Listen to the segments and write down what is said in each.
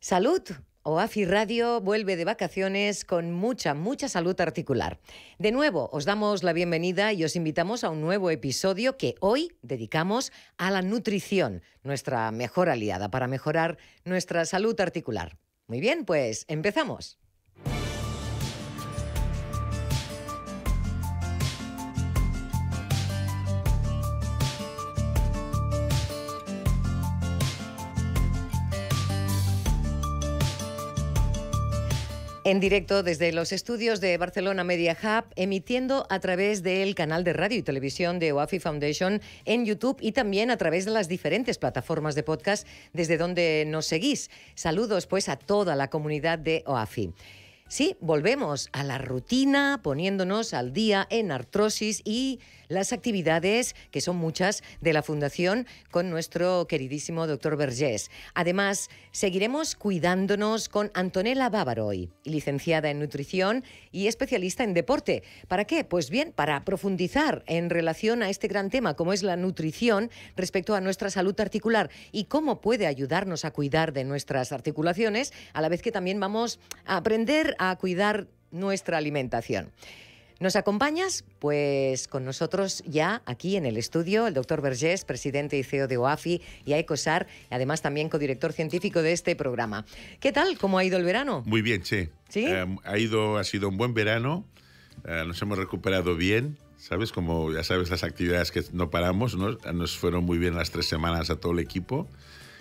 Salud. OAFI Radio vuelve de vacaciones con mucha, mucha salud articular. De nuevo, os damos la bienvenida y os invitamos a un nuevo episodio que hoy dedicamos a la nutrición, nuestra mejor aliada para mejorar nuestra salud articular. Muy bien, pues empezamos. En directo desde los estudios de Barcelona Media Hub, emitiendo a través del canal de radio y televisión de OAFI Foundation en YouTube y también a través de las diferentes plataformas de podcast desde donde nos seguís. Saludos pues a toda la comunidad de OAFI. Sí, volvemos a la rutina, poniéndonos al día en artrosis y las actividades, que son muchas, de la Fundación con nuestro queridísimo doctor Vergés. Además, seguiremos cuidándonos con Antonella Bávaroy, licenciada en nutrición y especialista en deporte. ¿Para qué? Pues bien, para profundizar en relación a este gran tema como es la nutrición respecto a nuestra salud articular y cómo puede ayudarnos a cuidar de nuestras articulaciones, a la vez que también vamos a aprender a cuidar nuestra alimentación. ¿Nos acompañas? Pues con nosotros ya aquí en el estudio el doctor Vergés, presidente y CEO de OAFI y ECOSAR, y además también codirector científico de este programa. ¿Qué tal? ¿Cómo ha ido el verano? Muy bien, Che. ¿Sí? Em, ha, ido, ha sido un buen verano, eh, nos hemos recuperado bien. ¿Sabes? Como ya sabes, las actividades que no paramos, Nos fueron muy bien las tres semanas a todo el equipo.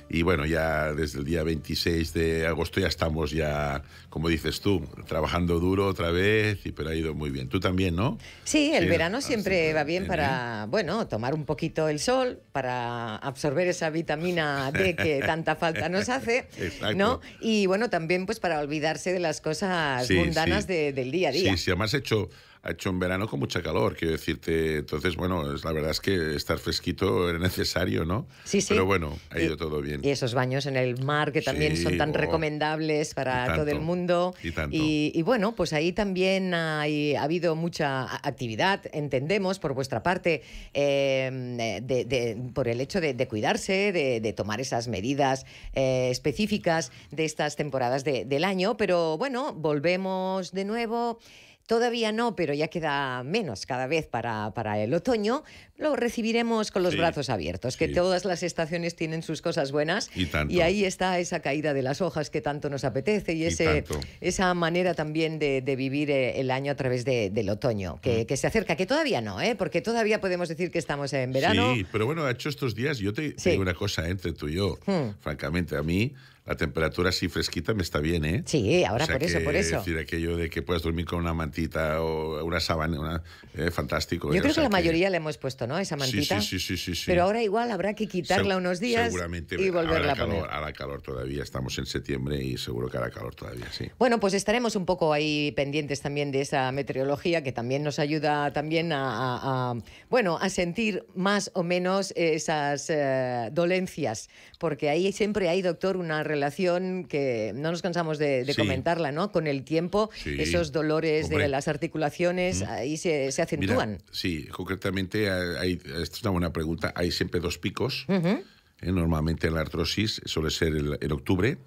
Y bueno, ya desde el día 26 de agosto ya estamos ya, como dices tú, trabajando duro otra vez, y, pero ha ido muy bien. Tú también, ¿no? Sí, el verano ah, siempre va bien, para, bueno, tomar un poquito el sol, para absorber esa vitamina D que tanta falta nos hace, Exacto. ¿no? Y bueno, también pues para olvidarse de las cosas mundanas del día a día. Sí, sí, además he hecho ha hecho un verano con mucha calor, quiero decirte. Entonces, bueno, la verdad es que estar fresquito era necesario, ¿no? Sí, sí. Pero bueno, ha ido eh, todo bien. Y esos baños en el mar que también son tan oh, recomendables para todo el mundo. Y, Y, bueno, pues ahí también ha habido mucha actividad, entendemos, por vuestra parte, em, eh, por el hecho de, cuidarse, de, tomar esas medidas eh, específicas de estas temporadas del año. Pero bueno, volvemos de nuevo. Todavía no, pero ya queda menos cada vez para, para el otoño. Lo recibiremos con los brazos abiertos, que todas las estaciones tienen sus cosas buenas. Y, ahí está esa caída de las hojas que tanto nos apetece y, ese, esa manera también de, vivir eh, el año a través del otoño, que, mm. que, se acerca, que todavía no, ¿eh? porque todavía podemos decir que estamos en verano. Sí, pero bueno, ha hecho estos días, yo te, digo una cosa ¿eh? entre tú y yo, hmm. francamente, a mí la temperatura así fresquita me está bien, ¿eh? Sí, ahora por eso, por eso. Es decir, aquello de que puedas dormir con una mantita o una sábana, eh, fantástico. Yo ¿eh? creo que la mayoría le hemos puesto, ¿no? Esa mantita. Sí, sí, sí, Pero ahora igual habrá que quitarla unos días y volverla a poner. A la calor todavía, estamos en septiembre y seguro que hará calor todavía, sí. Bueno, pues estaremos un poco ahí pendientes también de esa meteorología que también nos ayuda también a, bueno, a sentir más o menos esas eh, dolencias, porque ahí siempre hay, doctor, una relación que no nos cansamos de, comentarla, ¿no? Con el tiempo, esos dolores de las articulaciones ahí se, acentúan. sí, concretamente, eh, hay, esta es una buena pregunta. Hay siempre dos picos. Eh, normalmente la artrosis suele ser en octubre.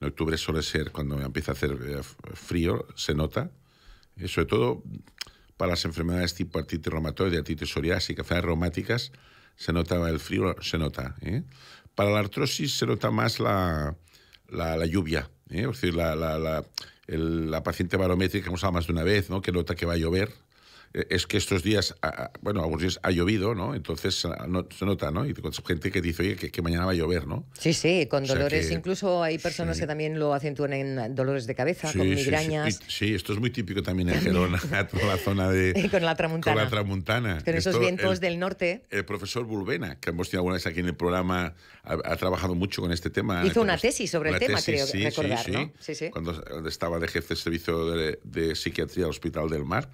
En octubre suele ser cuando empieza a hacer eh, frío, se nota. Eso sobre todo para las enfermedades tipo artritis reumatoide, artritis psoriásica, enfermedades reumáticas, se notaba el frío, se nota. ¿eh? Para la artrosis se nota más la, la, lluvia, ¿eh? es decir, la, la, la paciente barométrica que hemos hablado más de una vez, ¿no? que nota que va a llover, eh, es que estos días, bueno, algunos días ha llovido, ¿no? Entonces se nota, ¿no? Y con gente que dice, oye, que, mañana va a llover, ¿no? Sí, sí, con dolores. Incluso hay personas que también lo acentúan en dolores de cabeza, con migrañas. Sí, esto es muy típico también en Gerona, toda la zona de. con la tramuntana. Con esos vientos del norte. El profesor Bulbena, que hemos tenido alguna vez aquí en el programa, ha, trabajado mucho con este tema. Hizo una este tesis sobre el tema, creo recordar, ¿no? Sí, sí. Cuando estaba de jefe de servicio de, de psiquiatría del Hospital del Mar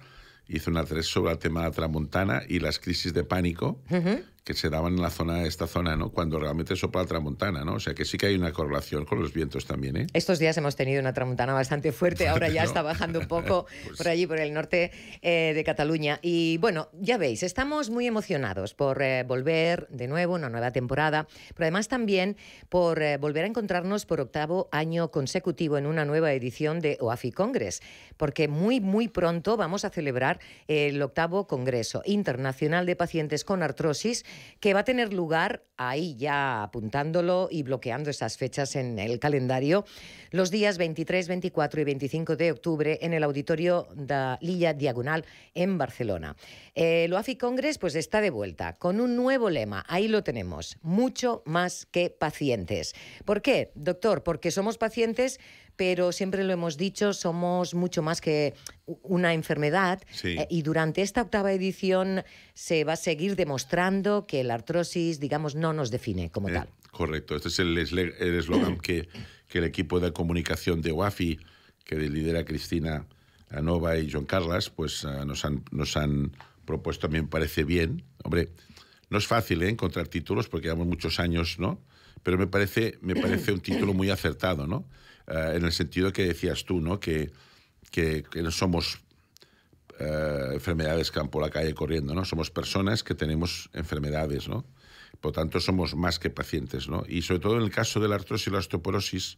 hizo una tres sobre el tema de la tramontana y las crisis de pánico, que se daban en la zona, esta zona, ¿no? Cuando realmente sopla la tramontana, ¿no? O sea que sí que hay una correlación con los vientos también, ¿eh? Estos días hemos tenido una tramontana bastante fuerte, ahora ya está bajando un poco pues por allí, por el norte eh, de Cataluña. Y bueno, ya veis, estamos muy emocionados por eh, volver de nuevo, una nueva temporada, pero además también por volver a encontrarnos por octavo año consecutivo en una nueva edición de OAFI Congress, porque muy, muy pronto vamos a celebrar el octavo Congreso Internacional de Pacientes con Artrosis que va a tener lugar, ahí ya apuntándolo y bloqueando esas fechas en el calendario, los días 23, 24 y 25 de octubre en el auditorio de Lilla Diagonal en Barcelona. El eh, OAFI Congress pues está de vuelta con un nuevo lema, ahí lo tenemos, mucho más que pacientes. ¿Por qué, doctor? Porque somos pacientes pero siempre lo hemos dicho, somos mucho más que una enfermedad eh, y durante esta octava edición se va a seguir demostrando que la artrosis, digamos, no nos define como eh, tal. Correcto, este es el eslogan que, el equipo de comunicación de Wafi, que lidera Cristina Anova y John Carlas, pues ah, nos, han, propuesto, a me parece bien. Hombre, no es fácil ¿eh? encontrar títulos porque llevamos muchos años, ¿no? Pero me parece un título muy acertado, ¿no? Eh, en el sentido que decías tú, ¿no? Que, que, no somos eh, enfermedades que van por la calle corriendo, ¿no? Somos personas que tenemos enfermedades, ¿no? Por tanto, somos más que pacientes, ¿no? Y sobre todo en el caso de la artrosis y la osteoporosis,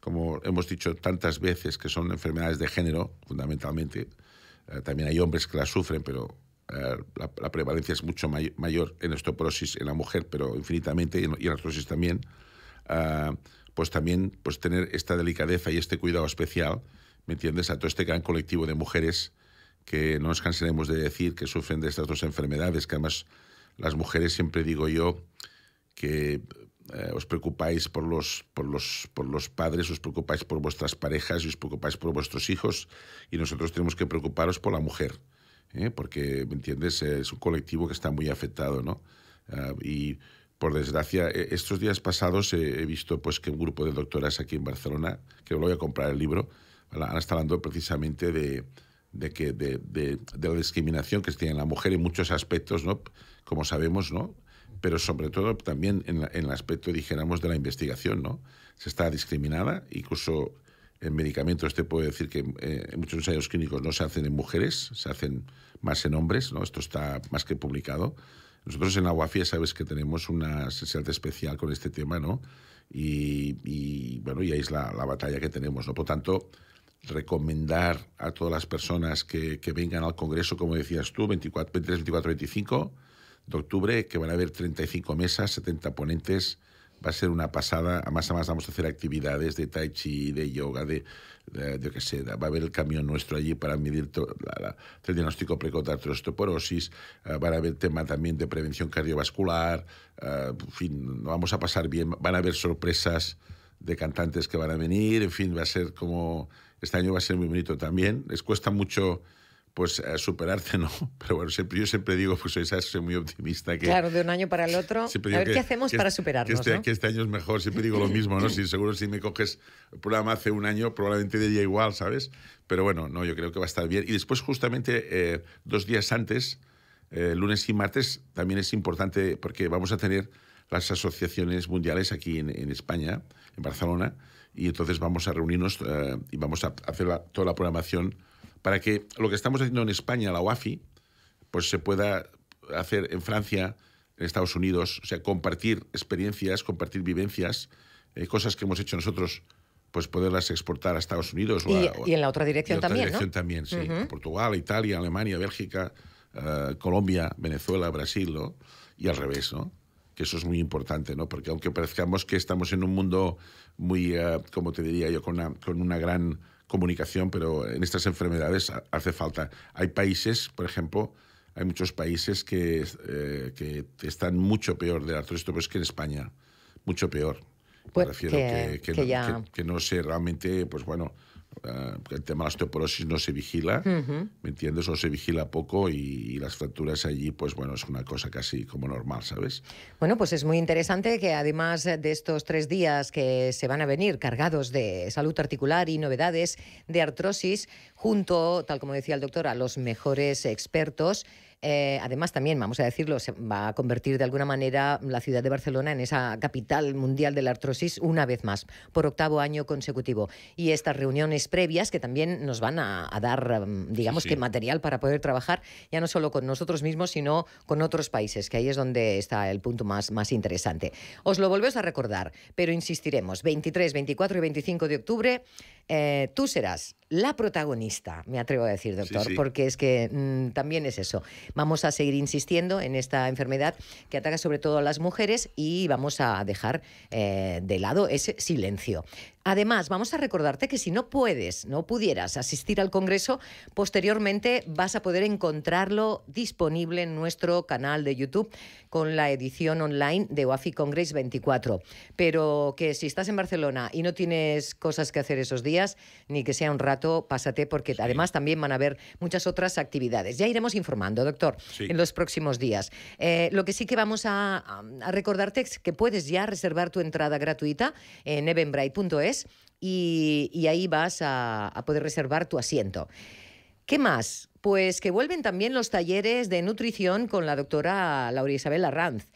como hemos dicho tantas veces, que son enfermedades de género, fundamentalmente. Eh, también hay hombres que las sufren, pero la, prevalencia es mucho mayor en osteoporosis en la mujer, pero infinitamente, y en, la artrosis también pues también pues tener esta delicadeza y este cuidado especial, ¿me entiendes?, a todo este gran colectivo de mujeres que no nos cansaremos de decir que sufren de estas dos enfermedades, que además las mujeres siempre digo yo que eh, os preocupáis por los, por, los, por los padres, os preocupáis por vuestras parejas y os preocupáis por vuestros hijos y nosotros tenemos que preocuparos por la mujer, ¿eh? porque, ¿me entiendes?, es un colectivo que está muy afectado, ¿no? Ah, y por desgracia, e, estos días pasados he visto pues, que un grupo de doctoras aquí en Barcelona, que voy a comprar el libro, han estado hablando precisamente de, que, de, la discriminación que tiene la mujer en muchos aspectos, ¿no? como sabemos, ¿no? pero sobre todo también en, el aspecto, dijéramos, de la investigación. ¿no? Se está discriminada, incluso en medicamentos te puede decir que eh, muchos ensayos clínicos no se hacen en mujeres, se hacen más en hombres, ¿no? esto está más que publicado nosotros en Aguafía sabes que tenemos una sensibilidad especial con este tema, ¿no? Y, bueno, y ahí es la, batalla que tenemos, ¿no? Por tanto, recomendar a todas las personas que, vengan al Congreso, como decías tú, 24, 23, 24, 25 de octubre, que van a haber 35 mesas, 70 ponentes, va a ser una pasada. Además, además vamos a hacer actividades de tai chi, de yoga, de, de, qué sé, va a haber el camión nuestro allí para medir el diagnóstico precoz de osteoporosis. Eh, va a haber tema también de prevención cardiovascular, eh, en fin, nos vamos a pasar bien, van a haber sorpresas de cantantes que van a venir, en fin, va a ser como, este año va a ser muy bonito también, les cuesta mucho pues superarte no. Pero bueno, yo siempre digo, pues soy, soy muy optimista. Que claro, de un año para el otro, a ver qué hacemos para este, superarnos. Que este, que este, año es mejor, siempre digo lo mismo, ¿no? sin seguro si me coges el programa hace un año, probablemente diría igual, ¿sabes? Pero bueno, no, yo creo que va a estar bien. Y después, justamente eh, dos días antes, eh, lunes y martes, también es importante porque vamos a tener las asociaciones mundiales aquí en, España, en Barcelona, y entonces vamos a reunirnos eh, y vamos a hacer toda la programación para que lo que estamos haciendo en España, la UAFI, pues se pueda hacer en Francia, en Estados Unidos, o sea, compartir experiencias, compartir vivencias, eh, cosas que hemos hecho nosotros, pues poderlas exportar a Estados Unidos. Y, en la otra dirección también. sí. Portugal, Italia, Alemania, Bélgica, eh, Colombia, Venezuela, Brasil, ¿no? Y al revés, ¿no? Que eso es muy importante, ¿no? Porque aunque parezcamos que estamos en un mundo muy, eh, como te diría yo, con con una gran comunicación, pero en estas enfermedades hace falta. Hay países, por ejemplo, hay muchos países que, eh, que están mucho peor de la pero es que en España, mucho peor. Me pues refiero que, que, no sé realmente, pues bueno, eh, el tema de la osteoporosis no se vigila, ¿me entiendes? O se vigila poco y, las fracturas allí, pues bueno, es una cosa casi como normal, ¿sabes? Bueno, pues es muy interesante que además de estos tres días que se van a venir cargados de salud articular y novedades de artrosis, junto, tal como decía el doctor, a los mejores expertos, eh, además, también, vamos a decirlo, se va a convertir de alguna manera la ciudad de Barcelona en esa capital mundial de la artrosis una vez más, por octavo año consecutivo. Y estas reuniones previas que también nos van a, dar, mm, digamos que material para poder trabajar, ya no solo con nosotros mismos, sino con otros países, que ahí es donde está el punto más, más interesante. Os lo volvemos a recordar, pero insistiremos, 23, 24 y 25 de octubre. Eh, tú serás la protagonista, me atrevo a decir, doctor, porque es que mm, también es eso. Vamos a seguir insistiendo en esta enfermedad que ataca sobre todo a las mujeres y vamos a dejar eh, de lado ese silencio. Además, vamos a recordarte que si no puedes, no pudieras asistir al Congreso, posteriormente vas a poder encontrarlo disponible en nuestro canal de YouTube con la edición online de Wafi Congress 24. Pero que si estás en Barcelona y no tienes cosas que hacer esos días, ni que sea un rato, pásate porque además también van a haber muchas otras actividades. Ya iremos informando, doctor, en los próximos días. Eh, lo que sí que vamos a, recordarte es que puedes ya reservar tu entrada gratuita en eventbrite.es y, ahí vas a, poder reservar tu asiento. ¿Qué más? Pues que vuelven también los talleres de nutrición con la doctora Laura Isabel Arranz.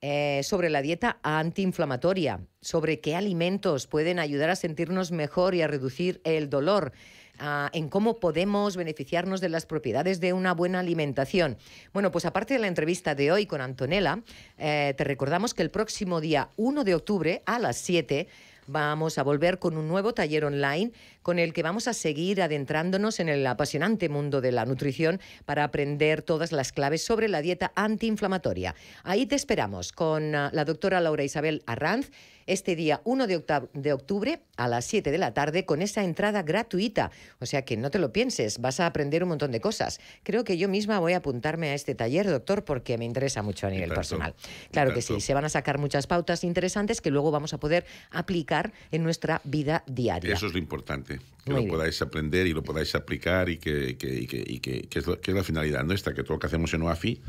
Eh, sobre la dieta antiinflamatoria, sobre qué alimentos pueden ayudar a sentirnos mejor y a reducir el dolor, ah, en cómo podemos beneficiarnos de las propiedades de una buena alimentación. Bueno, pues aparte de la entrevista de hoy con Antonella, eh, te recordamos que el próximo día 1 de octubre a las 7 vamos a volver con un nuevo taller online con el que vamos a seguir adentrándonos en el apasionante mundo de la nutrición para aprender todas las claves sobre la dieta antiinflamatoria. Ahí te esperamos con ah, la doctora Laura Isabel Arranz este día 1 de, octubre a las 7 de la tarde con esa entrada gratuita. O sea que no te lo pienses, vas a aprender un montón de cosas. Creo que yo misma voy a apuntarme a este taller, doctor, porque me interesa mucho a nivel personal. Claro que sí, se van a sacar muchas pautas interesantes que luego vamos a poder aplicar en nuestra vida diaria. Eso es lo importante, que lo podáis aprender y lo podáis aplicar y que, que, es, la, que es la finalidad nuestra, que todo lo que hacemos en OAFI,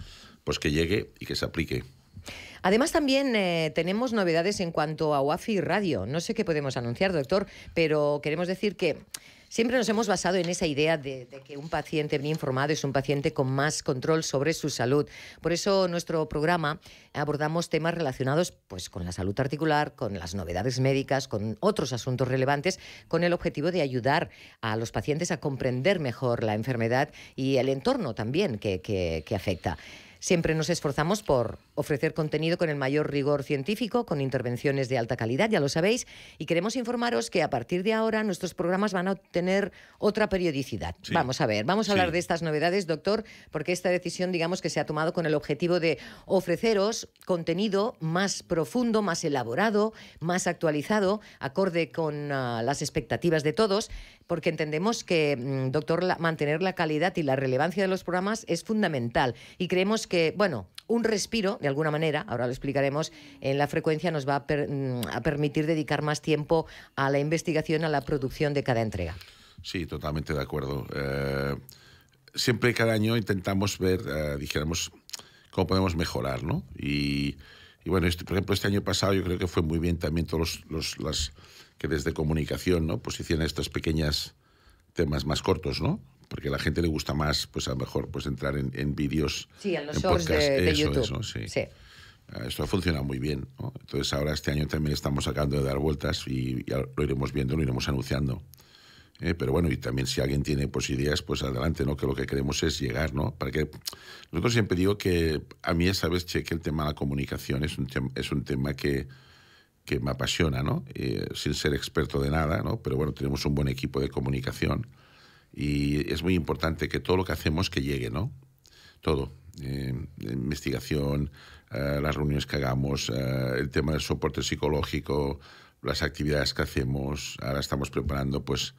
pues que llegue y que se aplique. Además, también eh, tenemos novedades en cuanto a Wafi Radio. No sé qué podemos anunciar, doctor, pero queremos decir que siempre nos hemos basado en esa idea de, que un paciente bien informado es un paciente con más control sobre su salud. Por eso nuestro programa abordamos temas relacionados pues, con la salud articular, con las novedades médicas, con otros asuntos relevantes, con el objetivo de ayudar a los pacientes a comprender mejor la enfermedad y el entorno también que afecta. Siempre nos esforzamos por ofrecer contenido con el mayor rigor científico, con intervenciones de alta calidad, ya lo sabéis, y queremos informaros que a partir de ahora nuestros programas van a tener otra periodicidad. Vamos a ver, vamos a hablar de estas novedades, doctor, porque esta decisión, digamos, que se ha tomado con el objetivo de ofreceros contenido más profundo, más elaborado, más actualizado, acorde con ah, las expectativas de todos, porque entendemos que, mm, doctor, mantener la calidad y la relevancia de los programas es fundamental y creemos que, bueno, un respiro, de alguna manera, ahora lo explicaremos, en la frecuencia nos va mm, a, permitir dedicar más tiempo a la investigación, a la producción de cada entrega. Sí, totalmente de acuerdo. Eh, siempre cada año intentamos ver, eh, dijéramos, cómo podemos mejorar, ¿no? Y, bueno, este, por ejemplo, este año pasado yo creo que fue muy bien también todos los, las que desde comunicación, ¿no? Pues estos pequeños temas más cortos, ¿no? porque a la gente le gusta más, pues a lo mejor, pues entrar en, vídeos. Sí, en los shows de, YouTube. Eso, sí. Ah, esto ha funcionado muy bien. Entonces ahora este año también estamos sacando de dar vueltas y lo iremos viendo, lo iremos anunciando. Eh, pero bueno, y también si alguien tiene pues, ideas, pues adelante, ¿no? Que lo que queremos es llegar, ¿no? Para Nosotros siempre digo que a mí, sabes, che, que el tema de la comunicación es un, tema, es un tema que, me apasiona, ¿no? Eh, sin ser experto de nada, ¿no? Pero bueno, tenemos un buen equipo de comunicación y es muy importante que todo lo que hacemos que llegue, ¿no? Todo. Eh, investigación, eh, las reuniones que hagamos, eh, el tema del soporte psicológico, las actividades que hacemos. Ahora estamos preparando pues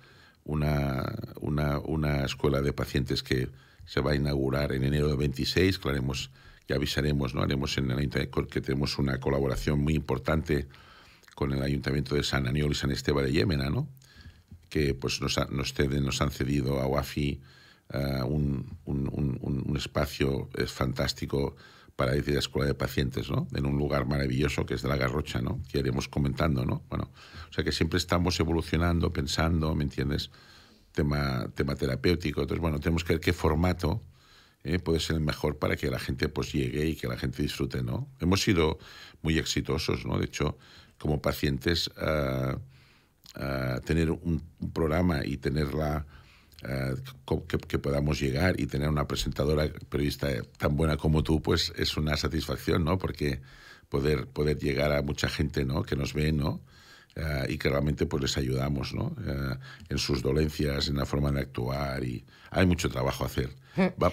una, una, escuela de pacientes que se va a inaugurar en enero de 26, que haremos, ya avisaremos, ¿no? Haremos en el Ayuntamiento que tenemos una colaboración muy importante con el Ayuntamiento de San Aniol y San Esteban de Yémena, ¿no? que pues, nos, nos, han cedido a UAFI eh, un, un, un, espacio eh, fantástico para ir la escuela de pacientes, ¿no? En un lugar maravilloso que es de la Garrocha, ¿no? Que iremos comentando, ¿no? Bueno, o sea que siempre estamos evolucionando, pensando, ¿me entiendes? Tema, tema terapéutico. Entonces, bueno, tenemos que ver qué formato eh, puede ser el mejor para que la gente pues llegue y que la gente disfrute, ¿no? Hemos sido muy exitosos, ¿no? De hecho, como pacientes tener un, programa y tenerla que, podamos llegar y tener una presentadora periodista eh, tan buena como tú, pues es una satisfacción, ¿no? Porque poder, poder llegar a mucha gente, ¿no? Que nos ve, ¿no? y que realmente pues les ayudamos ¿no? en sus dolencias, en la forma de actuar y hay mucho trabajo a hacer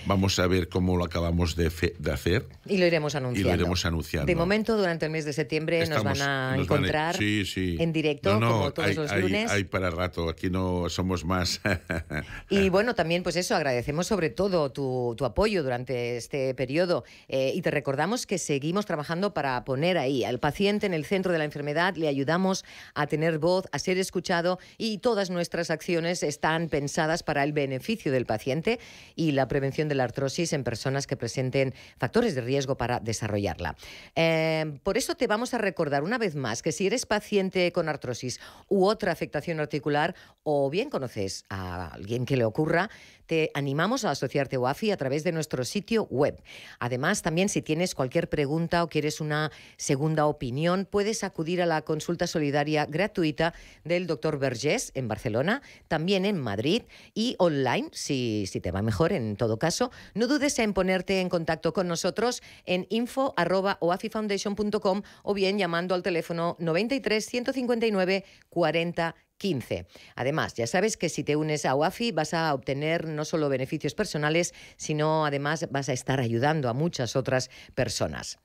vamos a ver cómo lo acabamos de, hacer. Y lo iremos anunciando. Y lo iremos anunciando. De momento, durante el mes de septiembre nos van a encontrar en directo, no, como todos hay, los lunes. para rato, aquí no somos más. y bueno, también pues eso, agradecemos sobre todo tu, apoyo durante este periodo eh, y te recordamos que seguimos trabajando para poner ahí al paciente en el centro de la enfermedad, le ayudamos a tener voz, a ser escuchado y todas nuestras acciones están pensadas para el beneficio del paciente y la prevención de la artrosis en personas que presenten factores de riesgo para desarrollarla. Em, por eso te vamos a recordar una vez más que si eres paciente con artrosis u otra afectación articular o bien conoces a alguien que le ocurra, te animamos a asociarte a a través de nuestro sitio web. Además, también si tienes cualquier pregunta o quieres una segunda opinión, puedes acudir a la consulta solidaria gratuita del doctor Vergés en Barcelona, también en Madrid y online, si, si te va mejor en todo caso. No dudes en ponerte en contacto con nosotros en info.oafifoundation.com o bien llamando al teléfono 93 159 40 15. Además, ya sabes que si te unes a UAFI vas a obtener no solo beneficios personales, sino además vas a estar ayudando a muchas otras personas.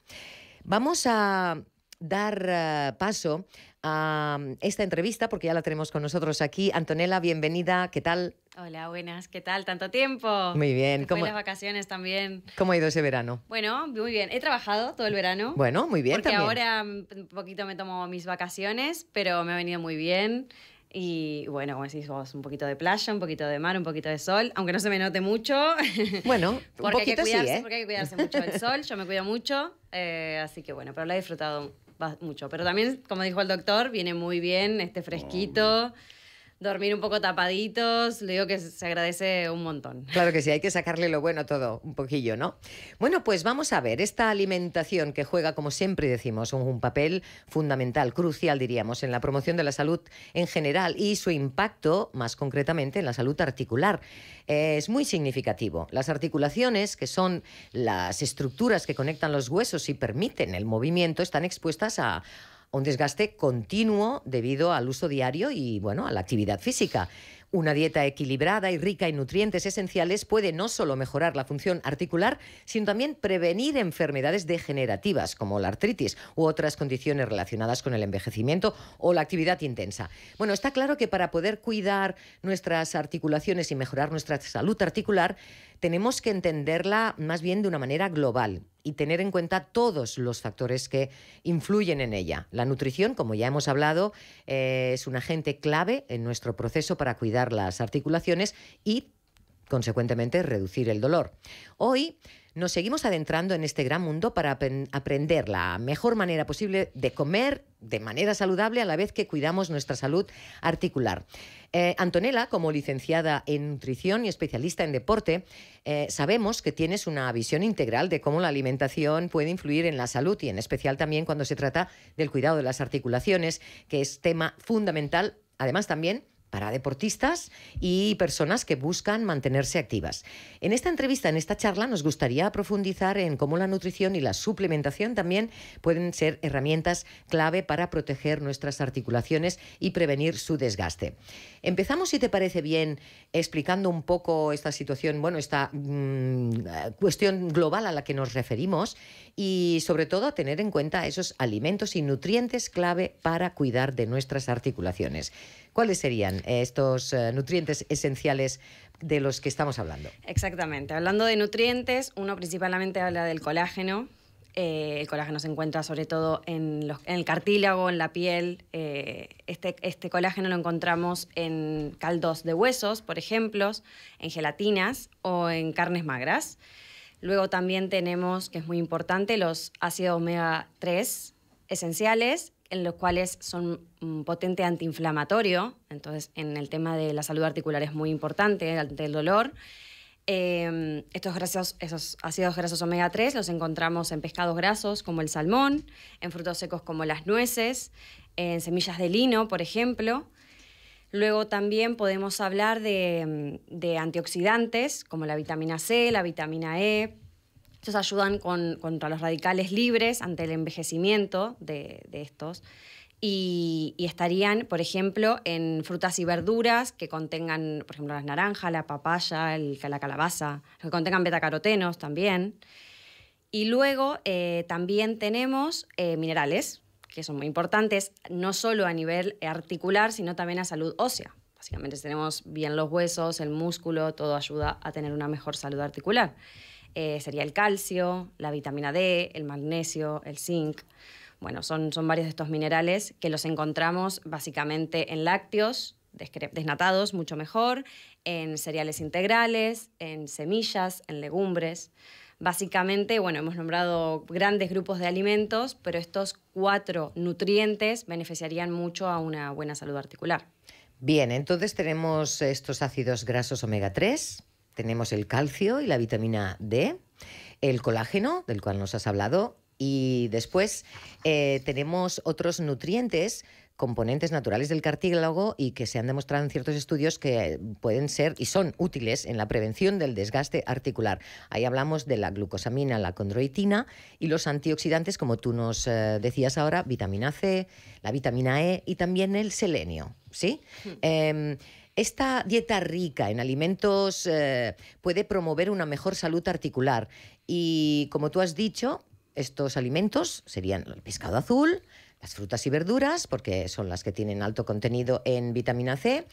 Vamos a dar eh, paso a esta entrevista porque ya la tenemos con nosotros aquí. Antonella, bienvenida. ¿Qué tal? Hola, buenas, ¿qué tal? ¿Tanto tiempo? Muy bien. ¿Cómo las vacaciones también? ¿Cómo ha ido ese verano? Bueno, muy bien. He trabajado todo el verano. Bueno, muy bien. Porque ahora mm, un poquito me tomo mis vacaciones, pero me ha venido muy bien. Y bueno, como decís vos, un poquito de playa, un poquito de mar, un poquito de sol, aunque no se me note mucho. Bueno, porque hay que cuidarse, ¿eh? porque hay que cuidarse mucho del sol, yo me cuido mucho, eh, así que bueno, pero lo he disfrutado mucho. Pero también, como dijo el doctor, viene muy bien este fresquito dormir un poco tapaditos, le digo que se agradece un montón. Claro que sí, hay que sacarle lo bueno todo, un poquillo, ¿no? Bueno, pues vamos a ver, esta alimentación que juega, como siempre decimos, un, papel fundamental, crucial, diríamos, en la promoción de la salud en general y su impacto, más concretamente, en la salud articular. Eh, es muy significativo. Las articulaciones, que son las estructuras que conectan los huesos y permiten el movimiento, están expuestas a, un desgaste continuo debido al uso diario y bueno, a la actividad física. Una dieta equilibrada y rica en nutrientes esenciales puede no solo mejorar la función articular, sino también prevenir enfermedades degenerativas como la artritis u otras condiciones relacionadas con el envejecimiento o la actividad intensa. Bueno, está claro que para poder cuidar nuestras articulaciones y mejorar nuestra salud articular, tenemos que entenderla más bien de una manera global y tener en cuenta todos los factores que influyen en ella. La nutrición, como ya hemos hablado, eh, es un agente clave en nuestro proceso para cuidar las articulaciones y, consecuentemente, reducir el dolor. Hoy nos seguimos adentrando en este gran mundo para aprender la mejor manera posible de comer de manera saludable a la vez que cuidamos nuestra salud articular. Eh, Antonella, como licenciada en nutrición y especialista en deporte, eh, sabemos que tienes una visión integral de cómo la alimentación puede influir en la salud y en especial también cuando se trata del cuidado de las articulaciones, que es tema fundamental, además también para deportistas y personas que buscan mantenerse activas. En esta entrevista, en esta charla, nos gustaría profundizar en cómo la nutrición y la suplementación también pueden ser herramientas clave para proteger nuestras articulaciones y prevenir su desgaste. Empezamos, si te parece bien, explicando un poco esta situación, bueno, esta mm, cuestión global a la que nos referimos y sobre todo a tener en cuenta esos alimentos y nutrientes clave para cuidar de nuestras articulaciones. ¿Cuáles serían eh, estos eh, nutrientes esenciales de los que estamos hablando? Exactamente. Hablando de nutrientes, uno principalmente habla del colágeno, eh, el colágeno se encuentra sobre todo en, el cartílago, en la piel. este, este, colágeno lo encontramos en caldos de huesos, por ejemplo, en gelatinas o en carnes magras. Luego también tenemos, que es muy importante, los ácidos omega 3 esenciales en los cuales son un mm, potente antiinflamatorio, entonces en el tema de la salud articular es muy importante, del el dolor. Em, estos esos ácidos grasos omega 3 los encontramos en pescados grasos como el salmón, en frutos secos como las nueces, en semillas de lino, por ejemplo. Luego también podemos hablar de, mm, de antioxidantes como la vitamina C, la vitamina E, estos ayudan contra los radicales libres ante el envejecimiento de, estos. Y, estarían, por ejemplo, en frutas y verduras que contengan, por ejemplo, las naranjas, la papaya, el, la calabaza, que contengan betacarotenos también. Y luego eh, también tenemos eh, minerales, que son muy importantes, no solo a nivel articular, sino también a salud ósea. Básicamente, si tenemos bien los huesos, el músculo, todo ayuda a tener una mejor salud articular. Eh, sería el calcio, la vitamina D, el magnesio, el zinc. Bueno, son, son varios de estos minerales que los encontramos básicamente en lácteos, desnatados, mucho mejor, en cereales integrales, en semillas, en legumbres. Básicamente, bueno, hemos nombrado grandes grupos de alimentos, pero estos cuatro nutrientes beneficiarían mucho a una buena salud articular. Bien, entonces tenemos estos ácidos grasos omega 3 tenemos el calcio y la vitamina D, el colágeno, del cual nos has hablado, y después eh, tenemos otros nutrientes componentes naturales del cartílago y que se han demostrado en ciertos estudios que pueden ser y son útiles en la prevención del desgaste articular. Ahí hablamos de la glucosamina, la condroitina y los antioxidantes, como tú nos eh, decías ahora, vitamina C, la vitamina E y también el selenio. ¿sí? Hmm. Em, esta dieta rica en alimentos eh, puede promover una mejor salud articular y, como tú has dicho, estos alimentos serían el pescado azul, las frutas y verduras, porque son las que tienen alto contenido en vitamina C,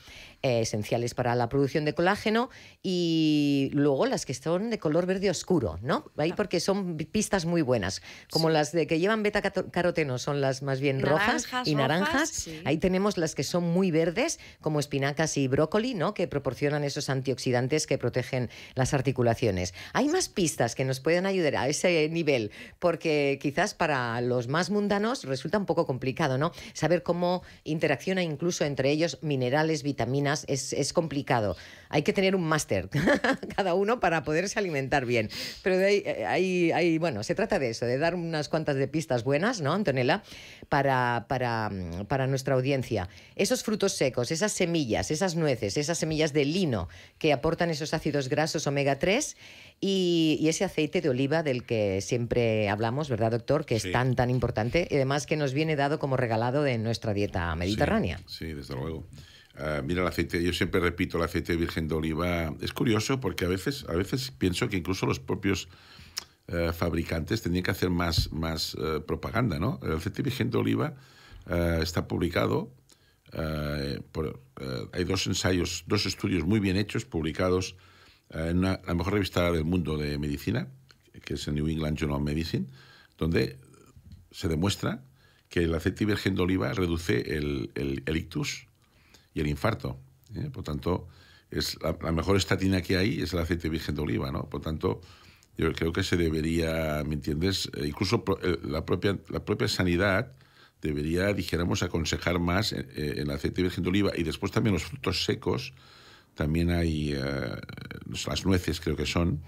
eh, esenciales para la producción de colágeno, y luego las que son de color verde oscuro, ¿no? Ahí ah. porque son pistas muy buenas, como las de que llevan beta caroteno, son las más bien rojas y naranjas. Ahí tenemos las que son muy verdes, como espinacas y brócoli, ¿no? Que proporcionan esos antioxidantes que protegen las articulaciones. Hay más pistas que nos pueden ayudar a ese nivel, porque quizás para los más mundanos resulta un poco complicado, ¿no? Saber cómo interacciona incluso entre ellos minerales, vitaminas, es, complicado. Hay que tener un máster cada uno para poderse alimentar bien. Pero eh, ahí, bueno, se trata de eso, de dar unas cuantas de pistas buenas, ¿no, Antonella? Para, para, mm, para nuestra audiencia. Esos frutos secos, esas semillas, esas nueces, esas semillas de lino que aportan esos ácidos grasos omega 3 y, ese aceite de oliva del que siempre hablamos, ¿verdad, doctor? Que es tan, tan importante y además que nos viene dado como regalado de nuestra dieta mediterránea. Sí, desde luego. Ah, mira el aceite, yo siempre repito el aceite de virgen de oliva. Es curioso porque a veces, a veces pienso que incluso los propios eh, fabricantes tendrían que hacer más, más eh, propaganda, ¿no? El aceite virgen de oliva eh, está publicado hay dos ensayos, dos estudios muy bien hechos publicados eh, en la mejor revista del mundo de medicina, que es el New England Journal of Medicine, donde se demuestra que el aceite virgen de oliva reduce el, el, ictus y el infarto. ¿eh? Por tanto, es la, mejor estatina que hay es el aceite virgen de oliva, ¿no? Por tanto, yo creo que se debería, ¿me entiendes? Eh, incluso la, propia, la propia sanidad debería, dijéramos, aconsejar más el aceite virgen de oliva y después también los frutos secos, también hay eh, pues, las nueces, creo que son,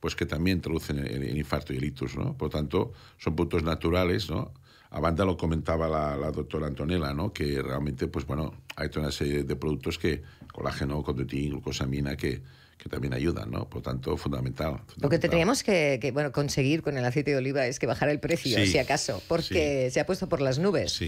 pues que también traducen el, infarto y el ¿no? Por lo tanto, son puntos naturales, ¿no? A banda lo comentaba la, doctora Antonella, ¿no? Que realmente, pues bueno, hay toda una serie de productos que, colágeno, condutín, glucosamina, que, que también ayudan, ¿no? Por tanto, fundamental. Lo que tendríamos que, bueno, conseguir con el aceite de oliva es que bajar el precio, si acaso, porque se ha puesto por las nubes.